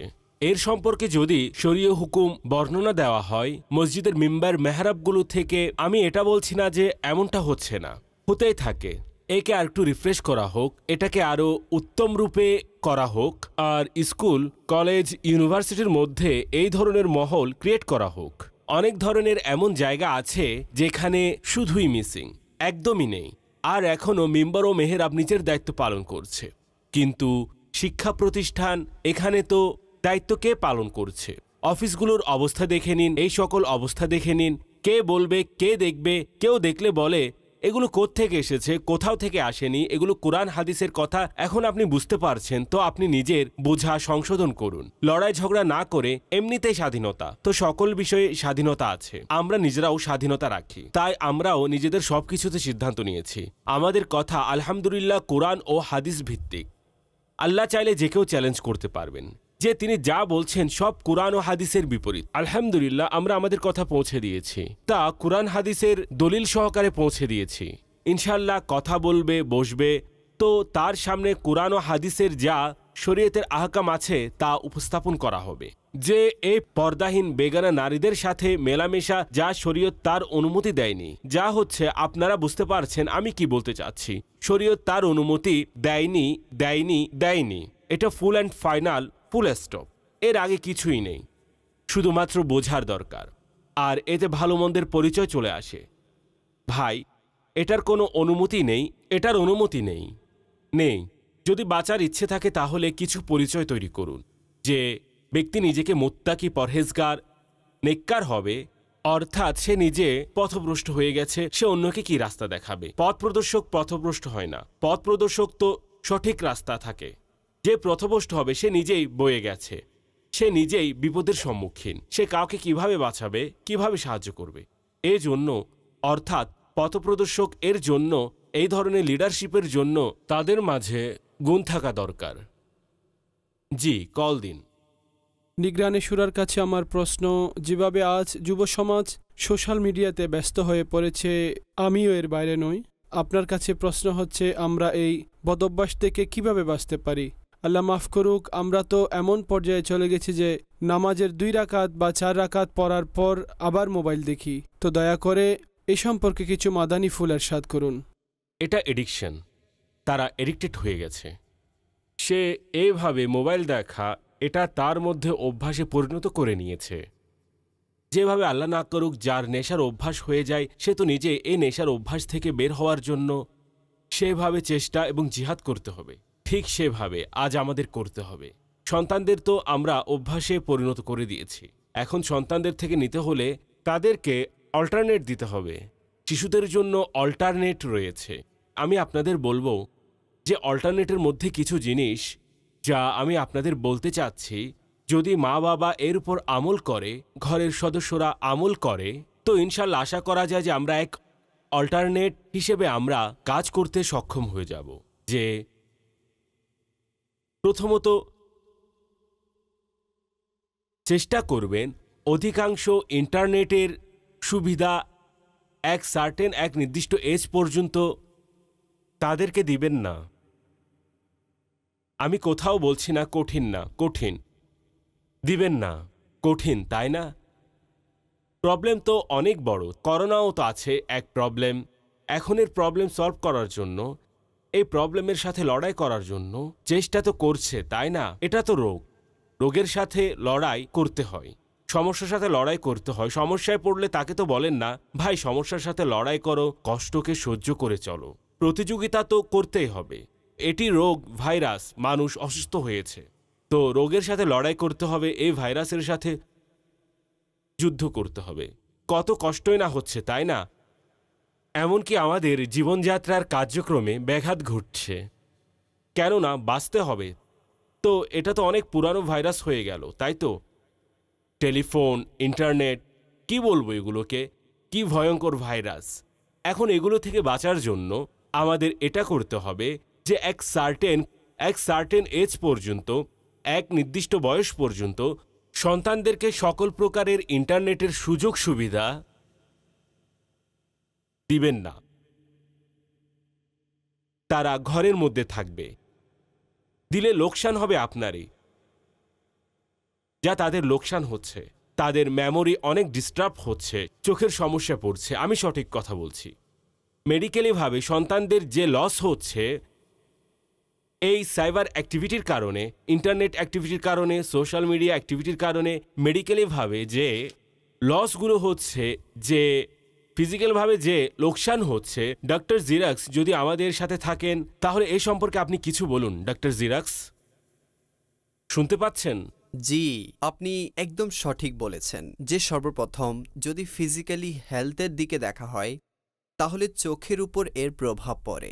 এর সম্পর্কে যদি শরীয় হুকুম বর্ণনা দেওয়া হয় মসজিদের মিম্বার মেহরাবগুলো থেকে আমি এটা বলছি না যে এমনটা হচ্ছে না হতেই থাকে একে আর একটু রিফ্রেশ করা হোক এটাকে আরও উত্তম রূপে করা হোক আর স্কুল কলেজ ইউনিভার্সিটির মধ্যে এই ধরনের মহল ক্রিয়েট করা হোক অনেক ধরনের এমন জায়গা আছে যেখানে শুধুই মিসিং একদমই নেই আর এখনও মেম্বার ও মেহেরাব নিজের দায়িত্ব পালন করছে কিন্তু শিক্ষা প্রতিষ্ঠান এখানে তো দায়িত্ব কে পালন করছে অফিসগুলোর অবস্থা দেখে নিন এই সকল অবস্থা দেখে নিন কে বলবে কে দেখবে কেউ দেখলে বলে এগুলো থেকে এসেছে কোথাও থেকে আসেনি এগুলো কোরআন হাদিসের কথা এখন আপনি বুঝতে পারছেন তো আপনি নিজের বোঝা সংশোধন করুন লড়াই ঝগড়া না করে এমনিতেই স্বাধীনতা তো সকল বিষয়ে স্বাধীনতা আছে আমরা নিজেরাও স্বাধীনতা রাখি তাই আমরাও নিজেদের সবকিছুতে সিদ্ধান্ত নিয়েছি আমাদের কথা আলহামদুলিল্লাহ কোরআন ও হাদিস ভিত্তিক আল্লাহ চাইলে যে কেউ চ্যালেঞ্জ করতে পারবেন যে তিনি যা বলছেন সব কোরআন ও হাদিসের বিপরীত আলহামদুলিল্লাহ আমরা আমাদের কথা পৌঁছে দিয়েছি তা কোরআন হাদিসের দলিল সহকারে পৌঁছে দিয়েছি ইনশাল্লাহ কথা বলবে বসবে তো তার সামনে কোরআন ও হাদিসের যা শরীয়তের আহকাম আছে তা উপস্থাপন করা হবে যে এই পর্দাহীন বেগানা নারীদের সাথে মেলামেশা যা শরীয়ত তার অনুমতি দেয়নি যা হচ্ছে আপনারা বুঝতে পারছেন আমি কি বলতে চাচ্ছি শরীয়ত তার অনুমতি দেয়নি দেয়নি দেয়নি এটা full and final full stop এর আগে কিছুই নেই শুধুমাত্র বোঝার দরকার আর এতে ভালো মন্দের পরিচয় চলে আসে ভাই এটার কোনো অনুমতি নেই এটার অনুমতি নেই নেই যদি বাঁচার ইচ্ছে থাকে তাহলে কিছু পরিচয় তৈরি করুন যে ব্যক্তি নিজেকে মোত্তাকি পরহেজগার নেককার হবে অর্থাৎ সে নিজে পথভ্রষ্ট হয়ে গেছে সে অন্যকে কি রাস্তা দেখাবে পথ প্রদর্শক পথভ্রষ্ট হয় না পথ প্রদর্শক তো সঠিক রাস্তা থাকে যে প্রথমষ্ট হবে সে নিজেই বয়ে গেছে সে নিজেই বিপদের সম্মুখীন সে কাউকে কিভাবে বাঁচাবে কিভাবে সাহায্য করবে এই জন্য অর্থাৎ পথপ্রদর্শক এর জন্য এই ধরনের লিডারশিপের জন্য তাদের মাঝে গুণ থাকা দরকার জি কল দিন নিগ্রানে সুরার কাছে আমার প্রশ্ন যেভাবে আজ যুব সমাজ সোশ্যাল মিডিয়াতে ব্যস্ত হয়ে পড়েছে আমিও এর বাইরে নই আপনার কাছে প্রশ্ন হচ্ছে আমরা এই বদভ্যাস থেকে কিভাবে বাঁচতে পারি আল্লাহ মাফ করুক আমরা তো এমন পর্যায়ে চলে গেছি যে নামাজের দুই রাকাত বা চার রাকাত পড়ার পর আবার মোবাইল দেখি তো দয়া করে এ সম্পর্কে কিছু মাদানি ফুল এরশাদ করুন এটা এডিকশন তারা এডিক্টেড হয়ে গেছে সে এভাবে মোবাইল দেখা এটা তার মধ্যে অভ্যাসে পরিণত করে নিয়েছে যেভাবে আল্লাহ না করুক যার নেশার অভ্যাস হয়ে যায় সে তো নিজে এই নেশার অভ্যাস থেকে বের হওয়ার জন্য সেভাবে চেষ্টা এবং জিহাদ করতে হবে ঠিক সেভাবে আজ আমাদের করতে হবে সন্তানদের তো আমরা অভ্যাসে পরিণত করে দিয়েছি এখন সন্তানদের থেকে নিতে হলে তাদেরকে অল্টারনেট দিতে হবে শিশুদের জন্য অল্টারনেট রয়েছে আমি আপনাদের বলবো যে অল্টারনেটের মধ্যে কিছু জিনিস যা আমি আপনাদের বলতে চাচ্ছি যদি মা বাবা এর উপর আমল করে ঘরের সদস্যরা আমল করে তো ইনশাল্লাহ আশা করা যায় যে আমরা এক অল্টারনেট হিসেবে আমরা কাজ করতে সক্ষম হয়ে যাব যে প্রথমত চেষ্টা করবেন অধিকাংশ ইন্টারনেটের সুবিধা এক সার্টেন এক নির্দিষ্ট এজ পর্যন্ত তাদেরকে দিবেন না আমি কোথাও বলছি না কঠিন না কঠিন দিবেন না কঠিন তাই না প্রবলেম তো অনেক বড় করোনাও তো আছে এক প্রবলেম এখনের প্রবলেম সলভ করার জন্য এই প্রবলেমের সাথে লড়াই করার জন্য চেষ্টা তো করছে তাই না এটা তো রোগ রোগের সাথে লড়াই করতে হয় সমস্যার সাথে লড়াই করতে হয় সমস্যায় পড়লে তাকে তো বলেন না ভাই সমস্যার সাথে লড়াই করো কষ্টকে সহ্য করে চলো প্রতিযোগিতা তো করতেই হবে এটি রোগ ভাইরাস মানুষ অসুস্থ হয়েছে তো রোগের সাথে লড়াই করতে হবে এই ভাইরাসের সাথে যুদ্ধ করতে হবে কত কষ্টই না হচ্ছে তাই না এমনকি আমাদের জীবনযাত্রার কার্যক্রমে ব্যাঘাত ঘটছে কেননা বাঁচতে হবে তো এটা তো অনেক পুরানো ভাইরাস হয়ে গেল তাই তো টেলিফোন ইন্টারনেট কি বলবো এগুলোকে কি ভয়ঙ্কর ভাইরাস এখন এগুলো থেকে বাঁচার জন্য আমাদের এটা করতে হবে যে এক সার্টেন এক সার্টেন এজ পর্যন্ত এক নির্দিষ্ট বয়স পর্যন্ত সন্তানদেরকে সকল প্রকারের ইন্টারনেটের সুযোগ সুবিধা দিবেন না তারা ঘরের মধ্যে থাকবে দিলে লোকসান হবে আপনারই যা তাদের লোকসান হচ্ছে তাদের মেমোরি অনেক ডিস্টার্ব হচ্ছে চোখের সমস্যা পড়ছে আমি সঠিক কথা বলছি মেডিকেলিভাবে সন্তানদের যে লস হচ্ছে এই সাইবার অ্যাক্টিভিটির কারণে ইন্টারনেট অ্যাক্টিভিটির কারণে সোশ্যাল মিডিয়া অ্যাক্টিভিটির কারণে মেডিকেলিভাবে যে লসগুলো হচ্ছে যে ফিজিক্যালভাবে যে লোকসান হচ্ছে ডক্টর জিরাক্স যদি আমাদের সাথে থাকেন
তাহলে এ সম্পর্কে আপনি কিছু বলুন ডক্টর জিরাক্স শুনতে পাচ্ছেন জি আপনি একদম সঠিক বলেছেন যে সর্বপ্রথম যদি ফিজিক্যালি হেলথের দিকে দেখা হয় তাহলে চোখের উপর এর প্রভাব পড়ে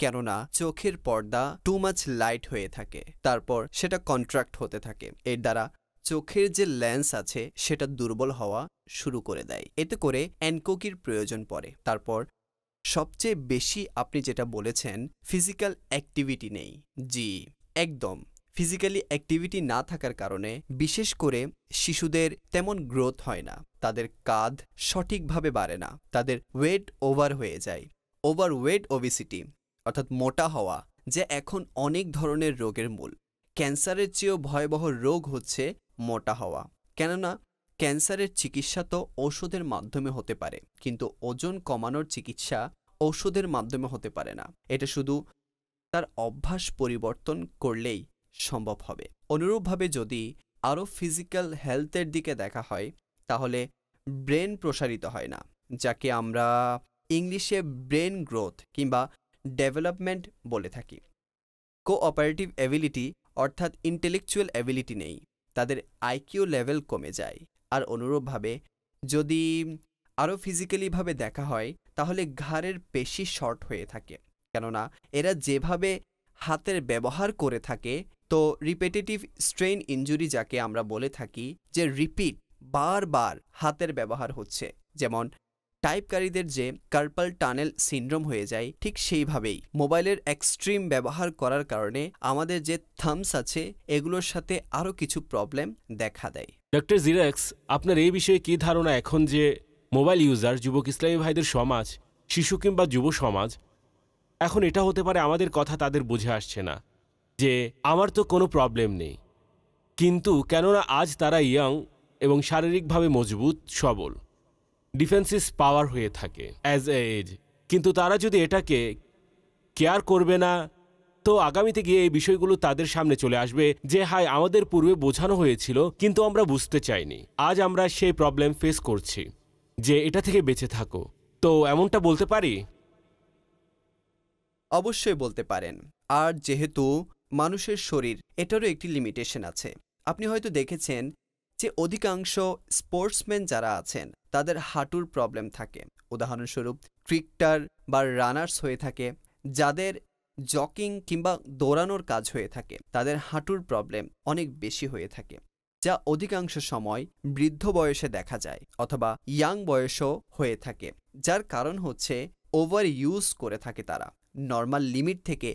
কেননা চোখের পর্দা টু মাচ লাইট হয়ে থাকে তারপর সেটা কন্ট্রাক্ট হতে থাকে এর দ্বারা চোখের যে লেন্স আছে সেটা দুর্বল হওয়া শুরু করে দেয় এতে করে অ্যানকোকির প্রয়োজন পড়ে তারপর সবচেয়ে বেশি আপনি যেটা বলেছেন ফিজিক্যাল অ্যাক্টিভিটি নেই জি একদম ফিজিক্যালি অ্যাক্টিভিটি না থাকার কারণে বিশেষ করে শিশুদের তেমন গ্রোথ হয় না তাদের কাঁধ সঠিকভাবে বাড়ে না তাদের ওয়েট ওভার হয়ে যায় ওভার ওয়েট ওবিসিটি অর্থাৎ মোটা হওয়া যে এখন অনেক ধরনের রোগের মূল ক্যান্সারের চেয়েও ভয়াবহ রোগ হচ্ছে মোটা হওয়া কেননা ক্যান্সারের চিকিৎসা তো ঔষধের মাধ্যমে হতে পারে কিন্তু ওজন কমানোর চিকিৎসা ঔষধের মাধ্যমে হতে পারে না এটা শুধু তার অভ্যাস পরিবর্তন করলেই সম্ভব হবে অনুরূপভাবে যদি আরও ফিজিক্যাল হেলথের দিকে দেখা হয় তাহলে ব্রেন প্রসারিত হয় না যাকে আমরা ইংলিশে ব্রেন গ্রোথ কিংবা ডেভেলপমেন্ট বলে থাকি কোঅপারেটিভ অ্যাবিলিটি অর্থাৎ ইন্টেলেকচুয়াল অ্যাবিলিটি নেই তাদের আইকিউ লেভেল কমে যায় আর অনুরূপভাবে যদি আরও ফিজিক্যালিভাবে দেখা হয় তাহলে ঘাড়ের পেশি শর্ট হয়ে থাকে কেননা এরা যেভাবে হাতের ব্যবহার করে থাকে তো রিপিটেটিভ স্ট্রেন ইঞ্জুরি যাকে আমরা বলে থাকি যে রিপিট বারবার হাতের ব্যবহার হচ্ছে যেমন টাইপকারীদের যে কার্পাল টানেল সিন্ড্রোম হয়ে যায় ঠিক সেইভাবেই মোবাইলের এক্সট্রিম ব্যবহার করার কারণে আমাদের যে থামস আছে এগুলোর সাথে আরও কিছু প্রবলেম দেখা দেয়
ডক্টর জিরাক্স আপনার এই বিষয়ে কি ধারণা এখন যে মোবাইল ইউজার যুবক ইসলামী ভাইদের সমাজ শিশু কিংবা যুব সমাজ এখন এটা হতে পারে আমাদের কথা তাদের বুঝে আসছে না যে আমার তো কোনো প্রবলেম নেই কিন্তু কেননা আজ তারা ইয়াং এবং শারীরিকভাবে মজবুত সবল ডিফেন্সিস পাওয়ার হয়ে থাকে অ্যাজ এ এজ কিন্তু তারা যদি এটাকে কেয়ার করবে না তো আগামীতে গিয়ে এই বিষয়গুলো তাদের সামনে চলে আসবে যে হাই আমাদের পূর্বে বোঝানো হয়েছিল কিন্তু আমরা বুঝতে চাইনি আজ আমরা সেই প্রবলেম ফেস করছি যে এটা থেকে বেঁচে
থাকো তো এমনটা বলতে পারি অবশ্যই বলতে পারেন আর যেহেতু মানুষের শরীর এটারও একটি লিমিটেশন আছে আপনি হয়তো দেখেছেন যে অধিকাংশ স্পোর্টসম্যান যারা আছেন তাদের হাঁটুর প্রবলেম থাকে উদাহরণস্বরূপ ট্রিকটার বা রানার্স হয়ে থাকে যাদের জকিং কিংবা দৌড়ানোর কাজ হয়ে থাকে তাদের হাঁটুর প্রবলেম অনেক বেশি হয়ে থাকে যা অধিকাংশ সময় বৃদ্ধ বয়সে দেখা যায় অথবা ইয়াং বয়সও হয়ে থাকে যার কারণ হচ্ছে ওভার ইউজ করে থাকে তারা নর্মাল লিমিট থেকে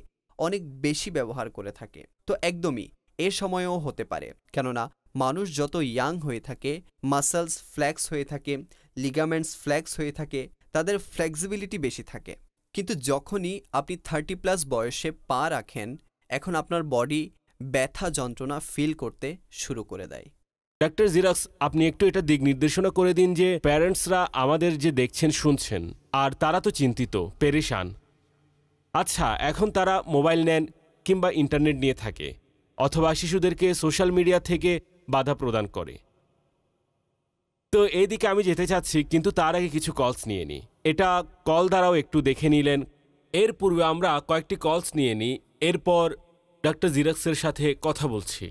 অনেক বেশি ব্যবহার করে থাকে তো একদমই এ সময়েও হতে পারে কেননা মানুষ যত ইয়াং হয়ে থাকে মাসেলস ফ্ল্যাক্স হয়ে থাকে লিগামেন্টস ফ্ল্যাক্স হয়ে থাকে তাদের ফ্লেক্সিবিলিটি বেশি থাকে কিন্তু যখনই আপনি থার্টি প্লাস বয়সে পা রাখেন এখন আপনার বডি ব্যথা যন্ত্রণা ফিল করতে শুরু করে দেয়
ডাক্তার জিরাক্স আপনি একটু এটা দিক নির্দেশনা করে দিন যে প্যারেন্টসরা আমাদের যে দেখছেন শুনছেন আর তারা তো চিন্তিত পেরেশান আচ্ছা এখন তারা মোবাইল নেন কিংবা ইন্টারনেট নিয়ে থাকে অথবা শিশুদেরকে সোশ্যাল মিডিয়া থেকে বাধা প্রদান করে তো এদিকে আমি যেতে চাচ্ছি কিন্তু তার আগে কিছু কলস নিয়ে নিই এটা কল দ্বারাও একটু দেখে নিলেন এর পূর্বে আমরা কয়েকটি কলস নিয়ে নিই এরপর ডক্টর জিরাক্সের সাথে কথা বলছি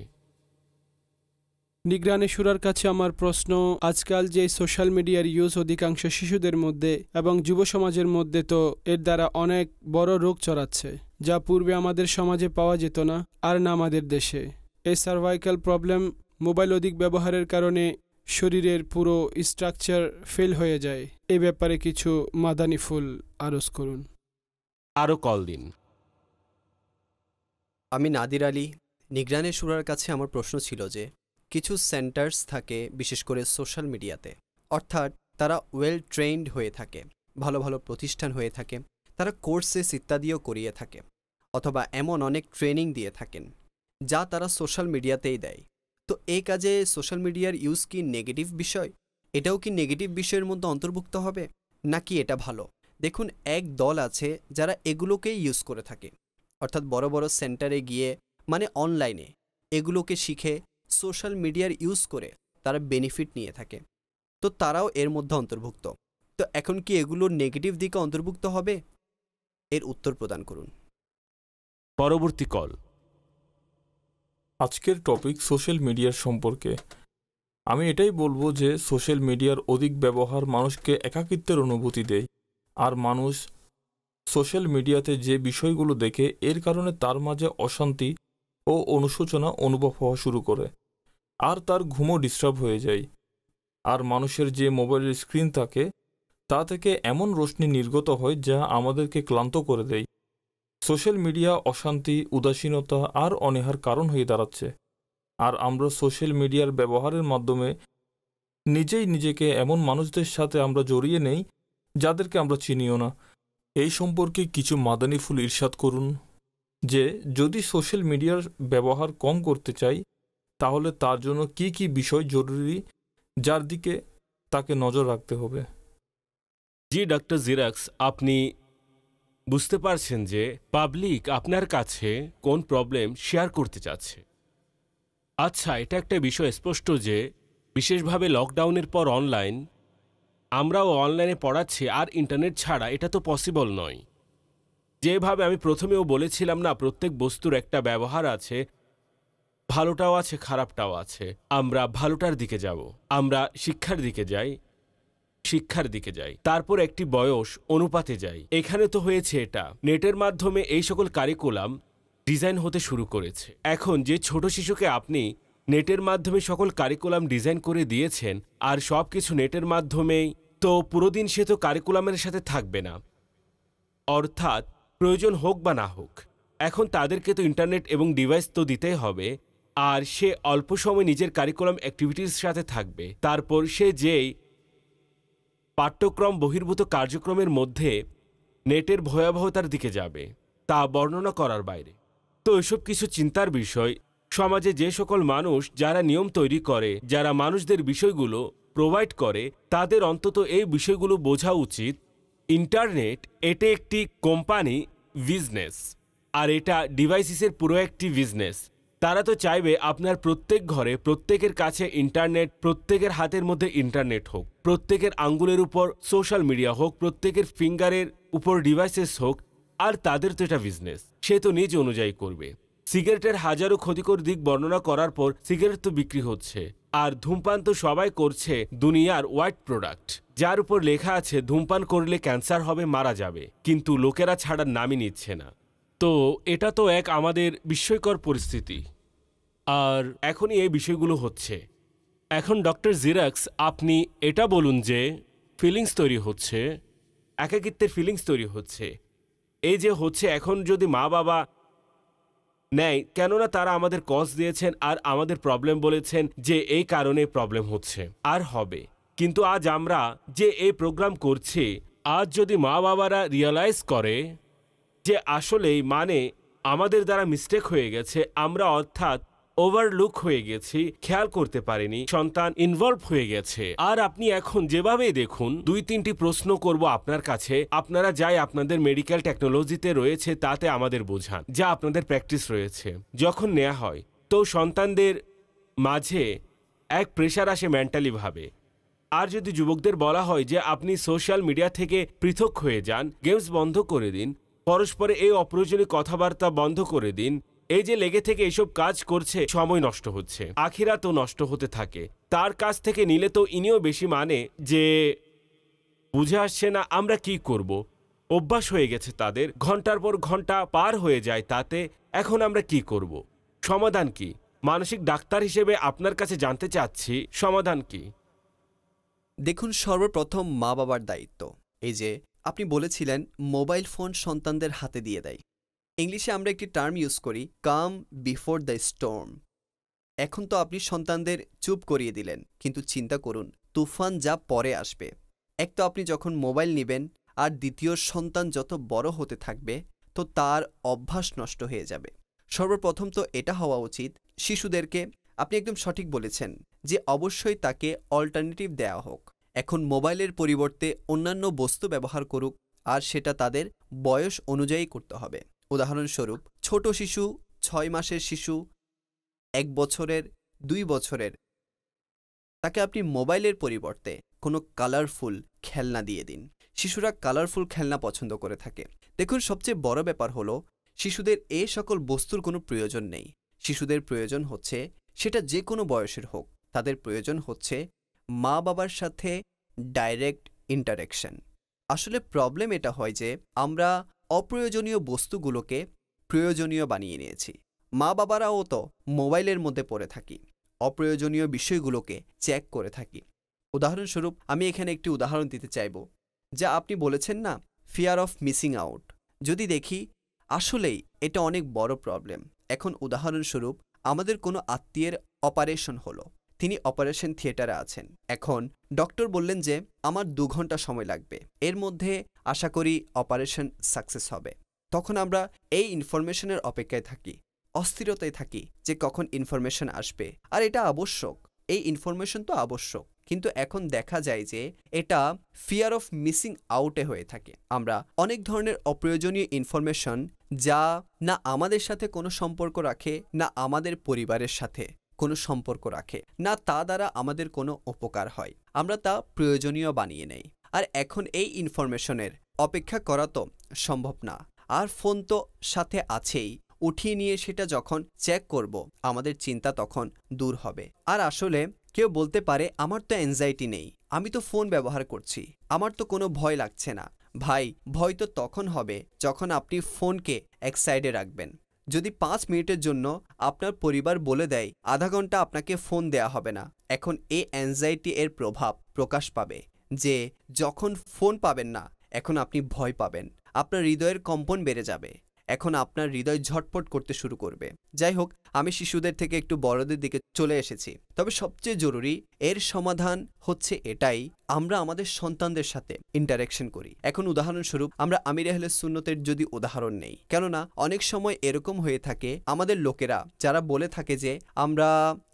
নিগ্রানে সুরার কাছে আমার প্রশ্ন আজকাল যে সোশ্যাল মিডিয়ার ইউজ অধিকাংশ শিশুদের মধ্যে এবং যুব সমাজের মধ্যে তো এর দ্বারা অনেক বড় রোগ চড়াচ্ছে যা পূর্বে আমাদের সমাজে পাওয়া যেত না আর না আমাদের দেশে এই সার্ভাইকাল প্রবলেম মোবাইল অধিক ব্যবহারের কারণে শরীরের পুরো স্ট্রাকচার ফেল হয়ে যায় এ ব্যাপারে কিছু মাদানি ফুল আরজ করুন
আরও কল দিন আমি নাদির আলী নিগরানের সুরার কাছে আমার প্রশ্ন ছিল যে কিছু সেন্টার্স থাকে বিশেষ করে সোশ্যাল মিডিয়াতে অর্থাৎ তারা ওয়েল ট্রেন্ড হয়ে থাকে ভালো ভালো প্রতিষ্ঠান হয়ে থাকে তারা কোর্সেস ইত্যাদিও করিয়ে থাকে অথবা এমন অনেক ট্রেনিং দিয়ে থাকেন যা তারা সোশ্যাল মিডিয়াতেই দেয় তো এই কাজে সোশ্যাল মিডিয়ার ইউজ কি নেগেটিভ বিষয় এটাও কি নেগেটিভ বিষয়ের মধ্যে অন্তর্ভুক্ত হবে নাকি এটা ভালো দেখুন এক দল আছে যারা এগুলোকে ইউজ করে থাকে অর্থাৎ বড় বড় সেন্টারে গিয়ে মানে অনলাইনে এগুলোকে শিখে সোশ্যাল মিডিয়ার ইউজ করে তারা বেনিফিট নিয়ে থাকে তো তারাও এর মধ্যে অন্তর্ভুক্ত তো এখন কি এগুলো নেগেটিভ দিকে অন্তর্ভুক্ত হবে এর উত্তর প্রদান করুন পরবর্তী কল আজকের টপিক সোশ্যাল মিডিয়ার
সম্পর্কে আমি এটাই বলবো যে সোশ্যাল মিডিয়ার অধিক ব্যবহার মানুষকে একাকিত্বের অনুভূতি দেয় আর মানুষ সোশ্যাল মিডিয়াতে যে বিষয়গুলো দেখে এর কারণে তার মাঝে অশান্তি ও অনুশোচনা অনুভব হওয়া শুরু করে আর তার ঘুমও ডিস্টার্ব হয়ে যায় আর মানুষের যে মোবাইলের স্ক্রিন থাকে তা থেকে এমন রশ্মি নির্গত হয় যা আমাদেরকে ক্লান্ত করে দেয় সোশ্যাল মিডিয়া অশান্তি উদাসীনতা আর অনেহার কারণ হয়ে দাঁড়াচ্ছে আর আমরা সোশ্যাল মিডিয়ার ব্যবহারের মাধ্যমে নিজেই নিজেকে এমন মানুষদের সাথে আমরা জড়িয়ে নেই যাদেরকে আমরা চিনিও না এই সম্পর্কে কিছু মাদানী ফুল ইরশাদ করুন যে যদি সোশ্যাল মিডিয়ার ব্যবহার কম করতে চাই তাহলে তার জন্য কি কি বিষয় জরুরি যার দিকে তাকে নজর রাখতে হবে জি ডাক্তার জিরাক্স আপনি বুঝতে পারছেন যে পাবলিক আপনার কাছে কোন প্রবলেম শেয়ার করতে চাচ্ছে আচ্ছা এটা একটা বিষয় স্পষ্ট যে বিশেষভাবে লকডাউনের পর অনলাইন আমরাও অনলাইনে পড়াচ্ছি আর ইন্টারনেট ছাড়া এটা তো পসিবল নয় যেভাবে আমি প্রথমেও বলেছিলাম না প্রত্যেক বস্তুর একটা ব্যবহার আছে ভালোটাও আছে খারাপটাও আছে আমরা ভালোটার দিকে যাব আমরা শিক্ষার দিকে যাই শিক্ষার দিকে যাই তারপর একটি বয়স অনুপাতে যাই এখানে তো হয়েছে এটা নেটের মাধ্যমে এই সকল কারিকুলাম ডিজাইন হতে শুরু করেছে এখন যে ছোট শিশুকে আপনি নেটের মাধ্যমে সকল কারিকুলাম ডিজাইন করে দিয়েছেন আর সব কিছু নেটের মাধ্যমেই তো পুরো দিন সে তো কারিকুলামের সাথে থাকবে না অর্থাৎ প্রয়োজন হোক বা না হোক এখন তাদেরকে তো ইন্টারনেট এবং ডিভাইস তো দিতেই হবে আর সে অল্প সময় নিজের কারিকুলাম অ্যাক্টিভিটির সাথে থাকবে তারপর সে যেই পাঠ্যক্রম বহির্ভূত কার্যক্রমের মধ্যে নেটের ভয়াবহতার দিকে যাবে তা বর্ণনা করার বাইরে তো এসব কিছু চিন্তার বিষয় সমাজে যে সকল মানুষ যারা নিয়ম তৈরি করে যারা মানুষদের বিষয়গুলো প্রোভাইড করে তাদের অন্তত এই বিষয়গুলো বোঝা উচিত ইন্টারনেট এটা একটি কোম্পানি বিজনেস আর এটা ডিভাইসিসের পুরো একটি বিজনেস তারা তো চাইবে আপনার প্রত্যেক ঘরে প্রত্যেকের কাছে ইন্টারনেট প্রত্যেকের হাতের মধ্যে ইন্টারনেট হোক প্রত্যেকের আঙ্গুলের উপর সোশ্যাল মিডিয়া হোক প্রত্যেকের ফিঙ্গারের উপর ডিভাইসেস হোক আর তাদের তো এটা বিজনেস সে তো নিজ অনুযায়ী করবে সিগারেটের হাজারো ক্ষতিকর দিক বর্ণনা করার পর সিগারেট তো বিক্রি হচ্ছে আর ধূমপান তো সবাই করছে দুনিয়ার হোয়াইট প্রোডাক্ট যার উপর লেখা আছে ধূমপান করলে ক্যান্সার হবে মারা যাবে কিন্তু লোকেরা ছাড়ার নামই নিচ্ছে না তো এটা তো এক আমাদের বিস্ময়কর পরিস্থিতি আর এখনই এই বিষয়গুলো হচ্ছে এখন ডক্টর জিরাক্স আপনি এটা বলুন যে ফিলিংস তৈরি হচ্ছে একাকিত্বের ফিলিংস তৈরি হচ্ছে এই যে হচ্ছে এখন যদি মা বাবা নেয় কেননা তারা আমাদের কজ দিয়েছেন আর আমাদের প্রবলেম বলেছেন যে এই কারণে প্রবলেম হচ্ছে আর হবে কিন্তু আজ আমরা যে এই প্রোগ্রাম করছি আজ যদি মা বাবারা রিয়ালাইজ করে যে আসলেই মানে আমাদের দ্বারা মিস্টেক হয়ে গেছে আমরা অর্থাৎ ওভারলুক হয়ে গেছি খেয়াল করতে পারিনি সন্তান ইনভলভ হয়ে গেছে আর আপনি এখন যেভাবেই দেখুন দুই তিনটি প্রশ্ন করব আপনার কাছে আপনারা যাই আপনাদের মেডিকেল টেকনোলজিতে রয়েছে তাতে আমাদের বোঝান যা আপনাদের প্র্যাকটিস রয়েছে যখন নেওয়া হয় তো সন্তানদের মাঝে এক প্রেশার আসে মেন্টালিভাবে আর যদি যুবকদের বলা হয় যে আপনি সোশ্যাল মিডিয়া থেকে পৃথক হয়ে যান গেমস বন্ধ করে দিন পরস্পরে এই অপ্রয়োজনীয় কথাবার্তা বন্ধ করে দিন এই যে লেগে থেকে এসব কাজ করছে সময় নষ্ট হচ্ছে আখিরা তো নষ্ট হতে থাকে তার কাছ থেকে নিলে তো ইনিও বেশি মানে যে বুঝে আসছে না আমরা কি করব। অভ্যাস হয়ে গেছে তাদের ঘন্টার পর ঘন্টা পার হয়ে যায় তাতে এখন আমরা কি করব। সমাধান কি মানসিক ডাক্তার হিসেবে আপনার কাছে
জানতে চাচ্ছি সমাধান কি দেখুন সর্বপ্রথম মা বাবার দায়িত্ব এই যে আপনি বলেছিলেন মোবাইল ফোন সন্তানদের হাতে দিয়ে দেয় ইংলিশে আমরা একটি টার্ম ইউজ করি কাম বিফোর দ্য স্টর্ম এখন তো আপনি সন্তানদের চুপ করিয়ে দিলেন কিন্তু চিন্তা করুন তুফান যা পরে আসবে এক তো আপনি যখন মোবাইল নেবেন আর দ্বিতীয় সন্তান যত বড় হতে থাকবে তো তার অভ্যাস নষ্ট হয়ে যাবে সর্বপ্রথম তো এটা হওয়া উচিত শিশুদেরকে আপনি একদম সঠিক বলেছেন যে অবশ্যই তাকে অল্টারনেটিভ দেয়া হোক এখন মোবাইলের পরিবর্তে অন্যান্য বস্তু ব্যবহার করুক আর সেটা তাদের বয়স অনুযায়ী করতে হবে উদাহরণস্বরূপ ছোট শিশু ছয় মাসের শিশু এক বছরের দুই বছরের তাকে আপনি মোবাইলের পরিবর্তে কোনো কালারফুল খেলনা দিয়ে দিন শিশুরা কালারফুল খেলনা পছন্দ করে থাকে দেখুন সবচেয়ে বড় ব্যাপার হলো শিশুদের এ সকল বস্তুর কোনো প্রয়োজন নেই শিশুদের প্রয়োজন হচ্ছে সেটা যে কোনো বয়সের হোক তাদের প্রয়োজন হচ্ছে মা বাবার সাথে ডাইরেক্ট ইন্টারেকশন আসলে প্রবলেম এটা হয় যে আমরা অপ্রয়োজনীয় বস্তুগুলোকে প্রয়োজনীয় বানিয়ে নিয়েছি মা বাবারাও তো মোবাইলের মধ্যে পড়ে থাকি অপ্রয়োজনীয় বিষয়গুলোকে চেক করে থাকি উদাহরণস্বরূপ আমি এখানে একটি উদাহরণ দিতে চাইব যা আপনি বলেছেন না ফিয়ার অফ মিসিং আউট যদি দেখি আসলেই এটা অনেক বড় প্রবলেম এখন উদাহরণস্বরূপ আমাদের কোনো আত্মীয়ের অপারেশন হলো তিনি অপারেশন থিয়েটারে আছেন এখন ডক্টর বললেন যে আমার দু ঘন্টা সময় লাগবে এর মধ্যে আশা করি অপারেশন সাকসেস হবে তখন আমরা এই ইনফরমেশনের অপেক্ষায় থাকি অস্থিরতায় থাকি যে কখন ইনফরমেশন আসবে আর এটা আবশ্যক এই ইনফরমেশন তো আবশ্যক কিন্তু এখন দেখা যায় যে এটা ফিয়ার অফ মিসিং আউটে হয়ে থাকে আমরা অনেক ধরনের অপ্রয়োজনীয় ইনফরমেশন যা না আমাদের সাথে কোনো সম্পর্ক রাখে না আমাদের পরিবারের সাথে কোনো সম্পর্ক রাখে না তা দ্বারা আমাদের কোনো উপকার হয় আমরা তা প্রয়োজনীয় বানিয়ে নেই আর এখন এই ইনফরমেশনের অপেক্ষা করা তো সম্ভব না আর ফোন তো সাথে আছেই উঠিয়ে নিয়ে সেটা যখন চেক করব আমাদের চিন্তা তখন দূর হবে আর আসলে কেউ বলতে পারে আমার তো অ্যাংজাইটি নেই আমি তো ফোন ব্যবহার করছি আমার তো কোনো ভয় লাগছে না ভাই ভয় তো তখন হবে যখন আপনি ফোনকে এক সাইডে রাখবেন যদি পাঁচ মিনিটের জন্য আপনার পরিবার বলে দেয় আধা ঘন্টা আপনাকে ফোন দেয়া হবে না এখন এই অ্যাংজাইটি এর প্রভাব প্রকাশ পাবে যে যখন ফোন পাবেন না এখন আপনি ভয় পাবেন আপনার হৃদয়ের কম্পন বেড়ে যাবে এখন আপনার হৃদয় ঝটপট করতে শুরু করবে যাই হোক আমি শিশুদের থেকে একটু বড়দের দিকে চলে এসেছি তবে সবচেয়ে জরুরি এর সমাধান হচ্ছে এটাই আমরা আমাদের সন্তানদের সাথে ইন্টারাকশন করি এখন উদাহরণস্বরূপ আমরা আমির আহলে সুন্নতের যদি উদাহরণ নেই কেননা অনেক সময় এরকম হয়ে থাকে আমাদের লোকেরা যারা বলে থাকে যে আমরা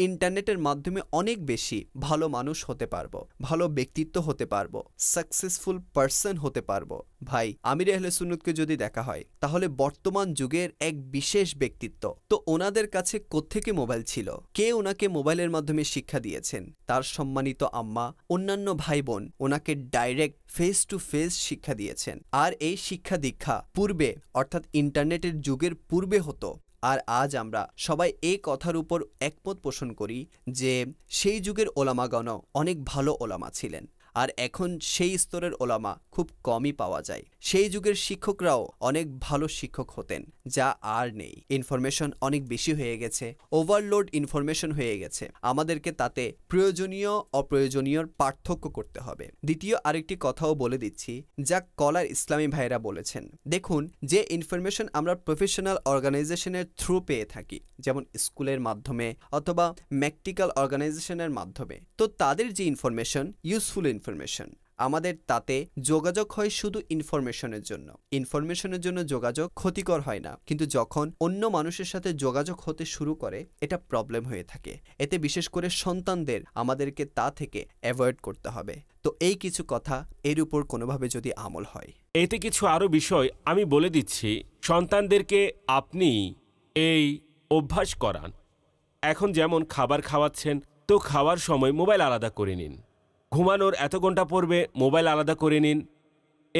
ইন্টারনেটের মাধ্যমে অনেক বেশি ভালো মানুষ হতে পারবো ভালো ব্যক্তিত্ব হতে পারবো সাকসেসফুল পার্সন হতে পারবো ভাই আমির আহলে সুন্নতকে যদি দেখা হয় তাহলে বর্তমান যুগের এক বিশেষ ব্যক্তিত্ব তো ওনাদের কাছে কোত্থেকে মোবাইল ছিল কে ওনাকে মোবাইলের মাধ্যমে মাধ্যমে শিক্ষা দিয়েছেন তার সম্মানিত আম্মা অন্যান্য ভাই বোন ওনাকে ডাইরেক্ট ফেস টু ফেস শিক্ষা দিয়েছেন আর এই শিক্ষা দীক্ষা পূর্বে অর্থাৎ ইন্টারনেটের যুগের পূর্বে হতো আর আজ আমরা সবাই এ কথার উপর একমত পোষণ করি যে সেই যুগের ওলামাগণ অনেক ভালো ওলামা ছিলেন আর এখন সেই স্তরের ওলামা খুব কমই পাওয়া যায় সেই যুগের শিক্ষকরাও অনেক ভালো শিক্ষক হতেন যা আর নেই ইনফরমেশন অনেক বেশি হয়ে গেছে ওভারলোড ইনফরমেশন হয়ে গেছে আমাদেরকে তাতে প্রয়োজনীয় অপ্রয়োজনীয় পার্থক্য করতে হবে দ্বিতীয় আরেকটি কথাও বলে দিচ্ছি যা কলার ইসলামী ভাইরা বলেছেন দেখুন যে ইনফরমেশন আমরা প্রফেশনাল অর্গানাইজেশনের থ্রু পেয়ে থাকি যেমন স্কুলের মাধ্যমে অথবা ম্যাকটিক্যাল অর্গানাইজেশনের মাধ্যমে তো তাদের যে ইনফরমেশন ইউজফুল ইনফরমেশন ইনফরমেশন আমাদের তাতে যোগাযোগ হয় শুধু ইনফরমেশনের জন্য ইনফরমেশনের জন্য যোগাযোগ ক্ষতিকর হয় না কিন্তু যখন অন্য মানুষের সাথে যোগাযোগ হতে শুরু করে এটা প্রবলেম হয়ে থাকে এতে বিশেষ করে সন্তানদের আমাদেরকে তা থেকে অ্যাভয়েড করতে হবে তো এই কিছু কথা এর উপর কোনোভাবে যদি আমল হয়
এতে কিছু আরও বিষয় আমি বলে দিচ্ছি সন্তানদেরকে আপনি এই অভ্যাস করান এখন যেমন খাবার খাওয়াচ্ছেন তো খাওয়ার সময় মোবাইল আলাদা করে নিন ঘুমানোর এত ঘন্টা পড়বে মোবাইল আলাদা করে নিন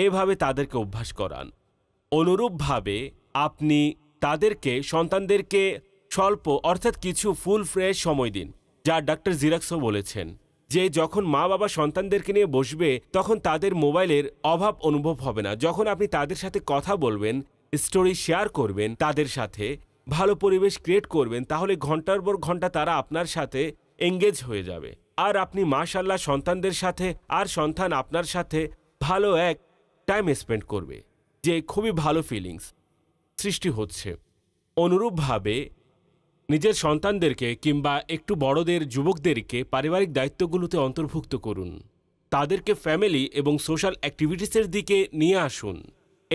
এভাবে তাদেরকে অভ্যাস করান অনুরূপভাবে আপনি তাদেরকে সন্তানদেরকে স্বল্প অর্থাৎ কিছু ফুল ফ্রেশ সময় দিন যা ডাক্তার জিরাক্সও বলেছেন যে যখন মা বাবা সন্তানদেরকে নিয়ে বসবে তখন তাদের মোবাইলের অভাব অনুভব হবে না যখন আপনি তাদের সাথে কথা বলবেন স্টোরি শেয়ার করবেন তাদের সাথে ভালো পরিবেশ ক্রিয়েট করবেন তাহলে ঘন্টার পর ঘন্টা তারা আপনার সাথে এঙ্গেজ হয়ে যাবে আর আপনি মাশাল্লাহ সন্তানদের সাথে আর সন্তান আপনার সাথে ভালো এক টাইম স্পেন্ড করবে যে খুবই ভালো ফিলিংস সৃষ্টি হচ্ছে অনুরূপভাবে নিজের সন্তানদেরকে কিংবা একটু বড়দের যুবকদেরকে পারিবারিক দায়িত্বগুলোতে অন্তর্ভুক্ত করুন তাদেরকে ফ্যামিলি এবং সোশ্যাল অ্যাক্টিভিটিসের দিকে নিয়ে আসুন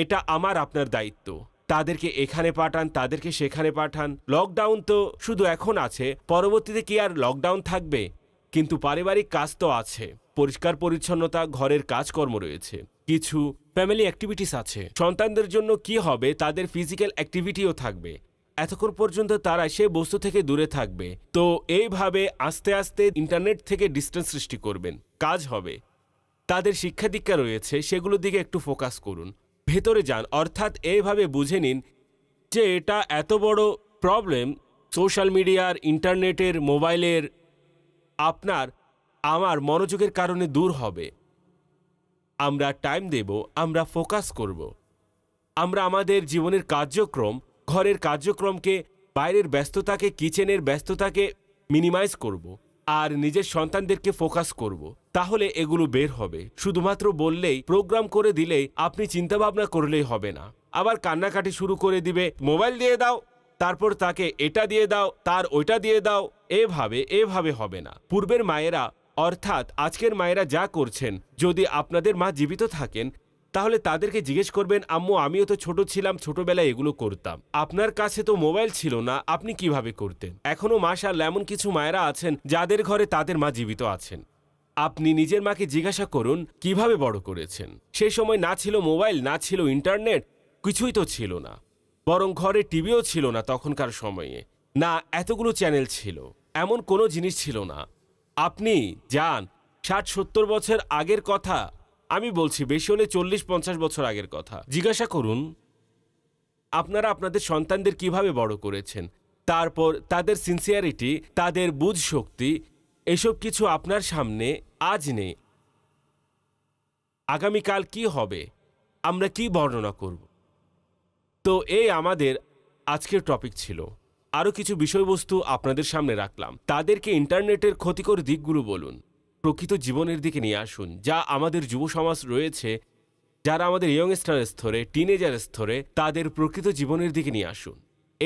এটা আমার আপনার দায়িত্ব তাদেরকে এখানে পাঠান তাদেরকে সেখানে পাঠান লকডাউন তো শুধু এখন আছে পরবর্তীতে কি আর লকডাউন থাকবে কিন্তু পারিবারিক কাজ তো আছে পরিষ্কার পরিচ্ছন্নতা ঘরের কাজকর্ম রয়েছে কিছু ফ্যামিলি অ্যাক্টিভিটিস আছে সন্তানদের জন্য কি হবে তাদের ফিজিক্যাল অ্যাক্টিভিটিও থাকবে এতক্ষণ পর্যন্ত তারা সে বস্তু থেকে দূরে থাকবে তো এইভাবে আস্তে আস্তে ইন্টারনেট থেকে ডিস্টেন্স সৃষ্টি করবেন কাজ হবে তাদের শিক্ষা দীক্ষা রয়েছে সেগুলোর দিকে একটু ফোকাস করুন ভেতরে যান অর্থাৎ এইভাবে বুঝে নিন যে এটা এত বড় প্রবলেম সোশ্যাল মিডিয়ার ইন্টারনেটের মোবাইলের আপনার আমার মনোযোগের কারণে দূর হবে আমরা টাইম দেব আমরা ফোকাস করব আমরা আমাদের জীবনের কার্যক্রম ঘরের কার্যক্রমকে বাইরের ব্যস্ততাকে কিচেনের ব্যস্ততাকে মিনিমাইজ করব আর নিজের সন্তানদেরকে ফোকাস করব তাহলে এগুলো বের হবে শুধুমাত্র বললেই প্রোগ্রাম করে দিলেই আপনি চিন্তাভাবনা করলেই হবে না আবার কান্নাকাটি শুরু করে দিবে মোবাইল দিয়ে দাও তারপর তাকে এটা দিয়ে দাও তার ওইটা দিয়ে দাও এভাবে এভাবে হবে না পূর্বের মায়েরা অর্থাৎ আজকের মায়েরা যা করছেন যদি আপনাদের মা জীবিত থাকেন তাহলে তাদেরকে জিজ্ঞেস করবেন আম্মু আমিও তো ছোট ছিলাম ছোটবেলায় এগুলো করতাম আপনার কাছে তো মোবাইল ছিল না আপনি কিভাবে করতেন এখনও মাশাল এমন কিছু মায়েরা আছেন যাদের ঘরে তাদের মা জীবিত আছেন আপনি নিজের মাকে জিজ্ঞাসা করুন কিভাবে বড় করেছেন সে সময় না ছিল মোবাইল না ছিল ইন্টারনেট কিছুই তো ছিল না বরং ঘরে টিভিও ছিল না তখনকার সময়ে না এতগুলো চ্যানেল ছিল এমন কোনো জিনিস ছিল না আপনি যান ষাট সত্তর বছর আগের কথা আমি বলছি বেশি হলে চল্লিশ পঞ্চাশ বছর আগের কথা জিজ্ঞাসা করুন আপনারা আপনাদের সন্তানদের কিভাবে বড় করেছেন তারপর তাদের সিনসিয়ারিটি তাদের বুঝ শক্তি এসব কিছু আপনার সামনে আজ নেই আগামীকাল কি হবে আমরা কি বর্ণনা করব তো এই আমাদের আজকের টপিক ছিল আরও কিছু বিষয়বস্তু আপনাদের সামনে রাখলাম তাদেরকে ইন্টারনেটের ক্ষতিকর দিকগুলো বলুন প্রকৃত জীবনের দিকে নিয়ে আসুন যা আমাদের যুব সমাজ রয়েছে যারা আমাদের ইয়ংস্টার স্তরে টিনেজার স্তরে তাদের প্রকৃত জীবনের দিকে নিয়ে আসুন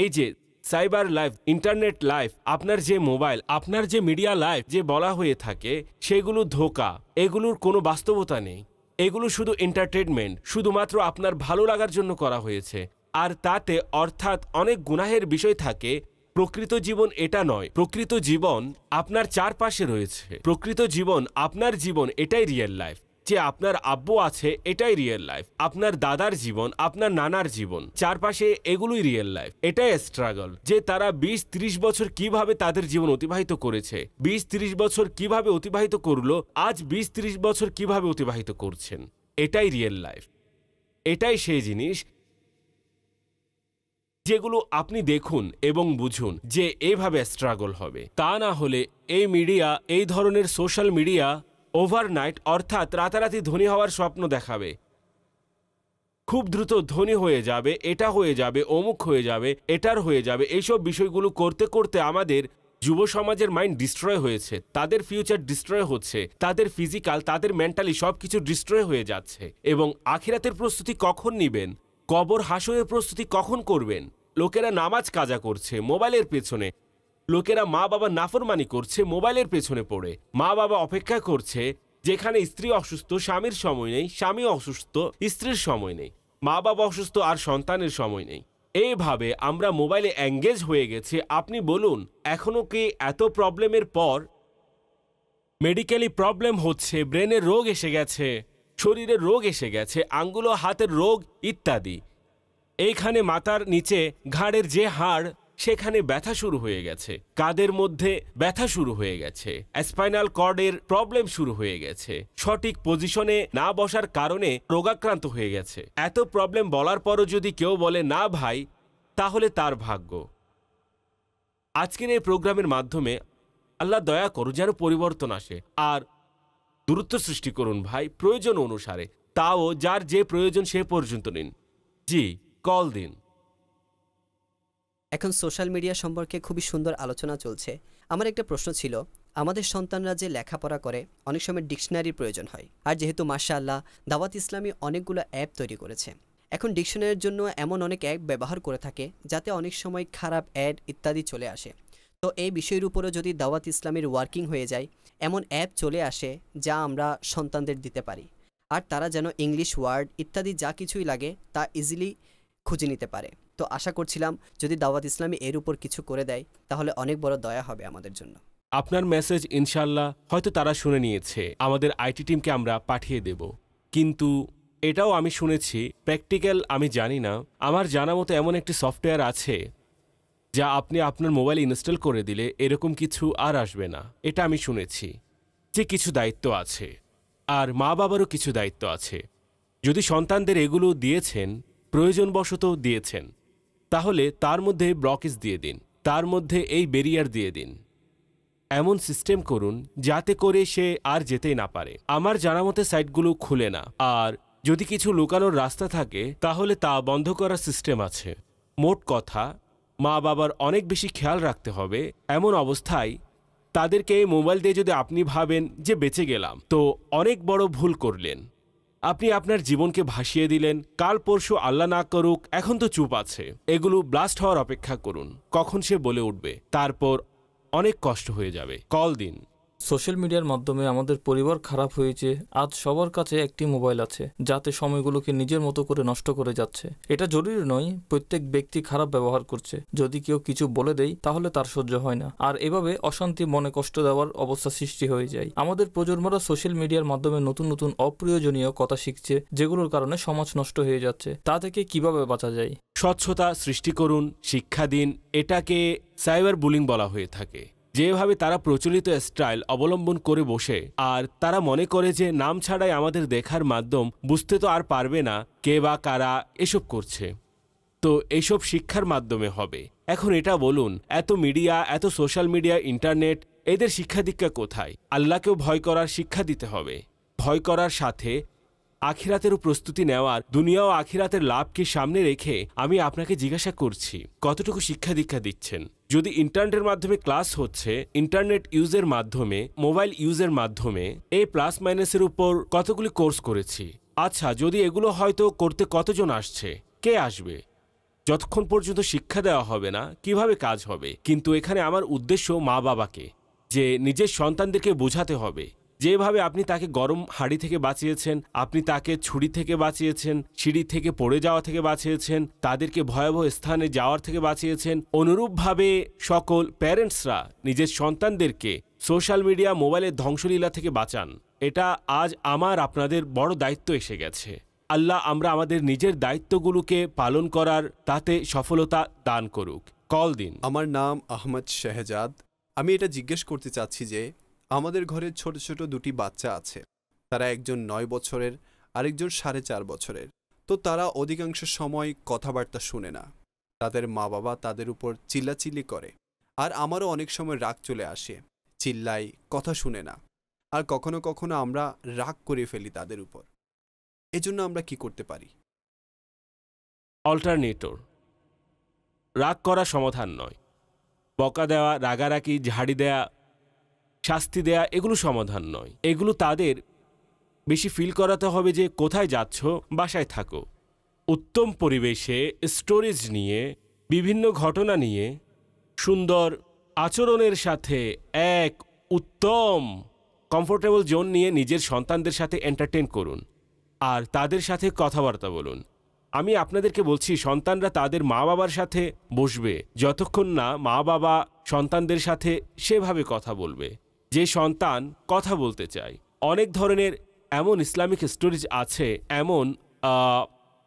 এই যে সাইবার লাইফ ইন্টারনেট লাইফ আপনার যে মোবাইল আপনার যে মিডিয়া লাইফ যে বলা হয়ে থাকে সেগুলো ধোকা এগুলোর কোনো বাস্তবতা নেই এগুলো শুধু এন্টারটেনমেন্ট শুধুমাত্র আপনার ভালো লাগার জন্য করা হয়েছে আর তাতে অর্থাৎ অনেক গুনাহের বিষয় থাকে প্রকৃত জীবন এটা নয় প্রকৃত জীবন আপনার চারপাশে রয়েছে প্রকৃত জীবন আপনার জীবন এটাই রিয়েল লাইফ যে আপনার আব্বু আছে এটাই রিয়েল লাইফ আপনার দাদার জীবন আপনার নানার জীবন চারপাশে এগুলোই রিয়েল লাইফ এটাই স্ট্রাগল যে তারা বিশ ত্রিশ বছর কিভাবে তাদের জীবন অতিবাহিত করেছে বিশ ত্রিশ বছর কিভাবে অতিবাহিত করলো আজ বিশ ত্রিশ বছর কিভাবে অতিবাহিত করছেন এটাই রিয়েল লাইফ এটাই সেই জিনিস যেগুলো আপনি দেখুন এবং বুঝুন যে এভাবে স্ট্রাগল হবে তা না হলে এই মিডিয়া এই ধরনের সোশ্যাল মিডিয়া ওভারনাইট অর্থাৎ রাতারাতি ধনী হওয়ার স্বপ্ন দেখাবে খুব দ্রুত ধনী হয়ে যাবে এটা হয়ে যাবে অমুক হয়ে যাবে এটার হয়ে যাবে এইসব বিষয়গুলো করতে করতে আমাদের যুব সমাজের মাইন্ড ডিস্ট্রয় হয়েছে তাদের ফিউচার ডিস্ট্রয় হচ্ছে তাদের ফিজিক্যাল তাদের মেন্টালি সব কিছু ডিস্ট্রয় হয়ে যাচ্ছে এবং আখিরাতের প্রস্তুতি কখন নিবেন কবর হাসরের প্রস্তুতি কখন করবেন লোকেরা নামাজ কাজা করছে মোবাইলের পেছনে লোকেরা মা বাবা নাফরমানি করছে মোবাইলের পেছনে পড়ে মা বাবা অপেক্ষা করছে যেখানে স্ত্রী অসুস্থ স্বামীর সময় নেই স্বামী অসুস্থ স্ত্রীর সময় নেই মা বাবা অসুস্থ আর সন্তানের সময় নেই এইভাবে আমরা মোবাইলে অ্যাঙ্গেজ হয়ে গেছে আপনি বলুন এখনও কি এত প্রবলেমের পর মেডিকেলি প্রবলেম হচ্ছে ব্রেনের রোগ এসে গেছে শরীরে রোগ এসে গেছে আঙ্গুল হাতের রোগ ইত্যাদি এইখানে মাথার নিচে ঘাড়ের যে হাড় সেখানে ব্যথা শুরু হয়ে গেছে কাদের মধ্যে ব্যথা শুরু হয়ে গেছে স্পাইনাল কর্ডের প্রবলেম শুরু হয়ে গেছে সঠিক পজিশনে না বসার কারণে রোগাক্রান্ত হয়ে গেছে এত প্রবলেম বলার পরও যদি কেউ বলে না ভাই তাহলে তার ভাগ্য আজকের এই প্রোগ্রামের মাধ্যমে আল্লাহ দয়া করো যেন পরিবর্তন আসে আর দূরত্ব সৃষ্টি করুন ভাই প্রয়োজন অনুসারে তাও যার যে প্রয়োজন সে পর্যন্ত নিন জি কল দিন
এখন সোশ্যাল মিডিয়া সম্পর্কে খুবই সুন্দর আলোচনা চলছে আমার একটা প্রশ্ন ছিল আমাদের সন্তানরা যে লেখাপড়া করে অনেক সময় ডিকশনারির প্রয়োজন হয় আর যেহেতু মাসা আল্লাহ দাওয়াত ইসলামী অনেকগুলো অ্যাপ তৈরি করেছে এখন ডিকশনারির জন্য এমন অনেক অ্যাপ ব্যবহার করে থাকে যাতে অনেক সময় খারাপ অ্যাড ইত্যাদি চলে আসে তো এই বিষয়ের উপরও যদি দাওয়াত ইসলামের ওয়ার্কিং হয়ে যায় এমন অ্যাপ চলে আসে যা আমরা সন্তানদের দিতে পারি আর তারা যেন ইংলিশ ওয়ার্ড ইত্যাদি যা কিছুই লাগে তা ইজিলি খুঁজে নিতে পারে তো আশা করছিলাম যদি দাওয়াত ইসলামী এর উপর কিছু করে দেয় তাহলে অনেক বড় দয়া হবে আমাদের জন্য
আপনার মেসেজ ইনশাল্লাহ হয়তো তারা শুনে নিয়েছে আমাদের আইটি টিমকে আমরা পাঠিয়ে দেব কিন্তু এটাও আমি শুনেছি প্র্যাকটিক্যাল আমি জানি না আমার জানা মতো এমন একটি সফটওয়্যার আছে যা আপনি আপনার মোবাইলে ইনস্টল করে দিলে এরকম কিছু আর আসবে না এটা আমি শুনেছি যে কিছু দায়িত্ব আছে আর মা বাবারও কিছু দায়িত্ব আছে যদি সন্তানদের এগুলো দিয়েছেন প্রয়োজনবশত দিয়েছেন তাহলে তার মধ্যে ব্লকেজ দিয়ে দিন তার মধ্যে এই বেরিয়ার দিয়ে দিন এমন সিস্টেম করুন যাতে করে সে আর যেতেই না পারে আমার জানা মতে সাইটগুলো খুলে না আর যদি কিছু লুকানোর রাস্তা থাকে তাহলে তা বন্ধ করার সিস্টেম আছে মোট কথা মা বাবার অনেক বেশি খেয়াল রাখতে হবে এমন অবস্থায় তাদেরকে মোবাইল দিয়ে যদি আপনি ভাবেন যে বেঁচে গেলাম তো অনেক বড় ভুল করলেন আপনি আপনার জীবনকে ভাসিয়ে দিলেন কাল পরশু আল্লাহ না করুক এখন তো চুপ আছে এগুলো ব্লাস্ট হওয়ার অপেক্ষা করুন কখন সে বলে উঠবে তারপর অনেক কষ্ট হয়ে যাবে কল দিন
সোশ্যাল মিডিয়ার মাধ্যমে আমাদের পরিবার খারাপ হয়েছে আজ সবার কাছে একটি মোবাইল আছে যাতে সময়গুলোকে নিজের মতো করে নষ্ট করে যাচ্ছে এটা জরুরি নয় প্রত্যেক ব্যক্তি খারাপ ব্যবহার করছে
যদি কেউ কিছু বলে দেয় তাহলে তার সহ্য হয় না আর এভাবে অশান্তি মনে কষ্ট দেওয়ার অবস্থা সৃষ্টি হয়ে যায় আমাদের প্রজন্মরা সোশ্যাল মিডিয়ার মাধ্যমে নতুন নতুন অপ্রয়োজনীয় কথা শিখছে যেগুলোর কারণে সমাজ নষ্ট হয়ে যাচ্ছে তা থেকে কিভাবে বাঁচা যায় স্বচ্ছতা সৃষ্টি করুন শিক্ষা দিন এটাকে সাইবার বুলিং বলা হয়ে থাকে যেভাবে তারা প্রচলিত স্টাইল অবলম্বন করে বসে আর তারা মনে করে যে নাম ছাড়াই আমাদের দেখার মাধ্যম বুঝতে তো আর পারবে না কে বা কারা এসব করছে তো এসব শিক্ষার মাধ্যমে হবে এখন এটা বলুন এত মিডিয়া এত সোশ্যাল মিডিয়া ইন্টারনেট এদের শিক্ষা দীক্ষা কোথায় আল্লাহকেও ভয় করার শিক্ষা দিতে হবে ভয় করার সাথে আখিরাতেরও প্রস্তুতি নেওয়ার দুনিয়া ও আখিরাতের লাভকে সামনে রেখে আমি আপনাকে জিজ্ঞাসা করছি কতটুকু শিক্ষা দীক্ষা দিচ্ছেন যদি ইন্টারনেটের মাধ্যমে ক্লাস হচ্ছে ইন্টারনেট ইউজের মাধ্যমে মোবাইল ইউজের মাধ্যমে এই প্লাস মাইনাসের উপর কতগুলি কোর্স করেছি আচ্ছা যদি এগুলো হয়তো করতে কতজন আসছে কে আসবে যতক্ষণ পর্যন্ত শিক্ষা দেওয়া হবে না কিভাবে কাজ হবে কিন্তু এখানে আমার উদ্দেশ্য মা বাবাকে যে নিজের সন্তানদেরকে বোঝাতে হবে যেভাবে আপনি তাকে গরম হাড়ি থেকে বাঁচিয়েছেন আপনি তাকে ছুরি থেকে বাঁচিয়েছেন সিঁড়ি থেকে পড়ে যাওয়া থেকে বাঁচিয়েছেন তাদেরকে ভয়াবহ স্থানে যাওয়ার থেকে বাঁচিয়েছেন অনুরূপভাবে সকল প্যারেন্টসরা নিজের সন্তানদেরকে সোশ্যাল মিডিয়া মোবাইলের ধ্বংসলীলা থেকে বাঁচান এটা আজ আমার আপনাদের বড় দায়িত্ব এসে গেছে আল্লাহ আমরা আমাদের নিজের দায়িত্বগুলোকে পালন করার তাতে সফলতা দান করুক
কল দিন আমার নাম আহমদ শেহজাদ আমি এটা জিজ্ঞেস করতে চাচ্ছি যে আমাদের ঘরে ছোট ছোট দুটি বাচ্চা আছে তারা একজন নয় বছরের আরেকজন সাড়ে চার বছরের তো তারা অধিকাংশ সময় কথাবার্তা শুনে না তাদের মা বাবা তাদের উপর চিল্লাচিল্লি করে আর আমারও অনেক সময় রাগ চলে আসে চিল্লাই কথা শুনে না আর কখনো কখনো আমরা রাগ করে ফেলি তাদের উপর এজন্য আমরা কি করতে পারি অল্টারনেটর রাগ
করা সমাধান নয় বকা দেওয়া রাগারাগি ঝাড়ি দেয়া শাস্তি দেয়া এগুলো সমাধান নয় এগুলো তাদের বেশি ফিল করাতে হবে যে কোথায় যাচ্ছ বাসায় থাকো উত্তম পরিবেশে স্টোরেজ নিয়ে বিভিন্ন ঘটনা নিয়ে সুন্দর আচরণের সাথে এক উত্তম কমফোর্টেবল জোন নিয়ে নিজের সন্তানদের সাথে এন্টারটেন করুন আর তাদের সাথে কথাবার্তা বলুন আমি আপনাদেরকে বলছি সন্তানরা তাদের মা বাবার সাথে বসবে যতক্ষণ না মা বাবা সন্তানদের সাথে সেভাবে কথা বলবে যে সন্তান কথা বলতে চায় অনেক ধরনের এমন ইসলামিক স্টোরিজ আছে এমন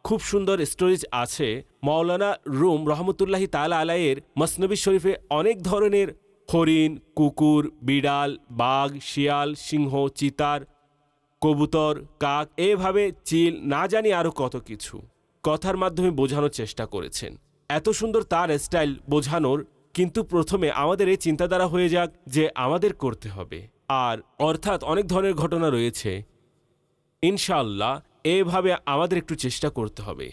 খুব সুন্দর স্টোরিজ আছে মাওলানা রুম রহমতুল্লাহ তালা আলায়ের মসনবী শরীফে অনেক ধরনের হরিণ কুকুর বিড়াল বাঘ শিয়াল সিংহ চিতার কবুতর কাক এভাবে চিল না জানি আরও কত কিছু কথার মাধ্যমে বোঝানোর চেষ্টা করেছেন এত সুন্দর তার স্টাইল বোঝানোর কিন্তু প্রথমে আমাদের এই চিন্তাধারা হয়ে যাক যে আমাদের করতে হবে আর অর্থাৎ অনেক ধরনের ঘটনা রয়েছে ইনশাআল্লাহ এভাবে আমাদের একটু চেষ্টা করতে হবে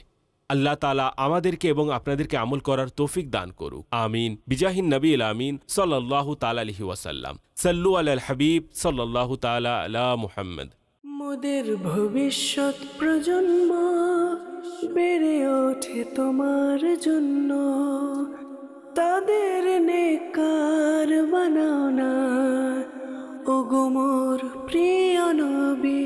আল্লাহ তালা আমাদেরকে এবং আপনাদেরকে আমল করার তৌফিক দান করুক আমিন বিজাহিন নবী আমিন সাল্লাহ তালা আলহি ওয়াসাল্লাম সাল্লু আল হাবিব সাল্লাহ তালা আলা মুহাম্মদ
মোদের ভবিষ্যৎ প্রজন্ম বেড়ে ওঠে তোমার জন্য তাদের নেকার বানাও না ওগো মোর প্রিয় নবী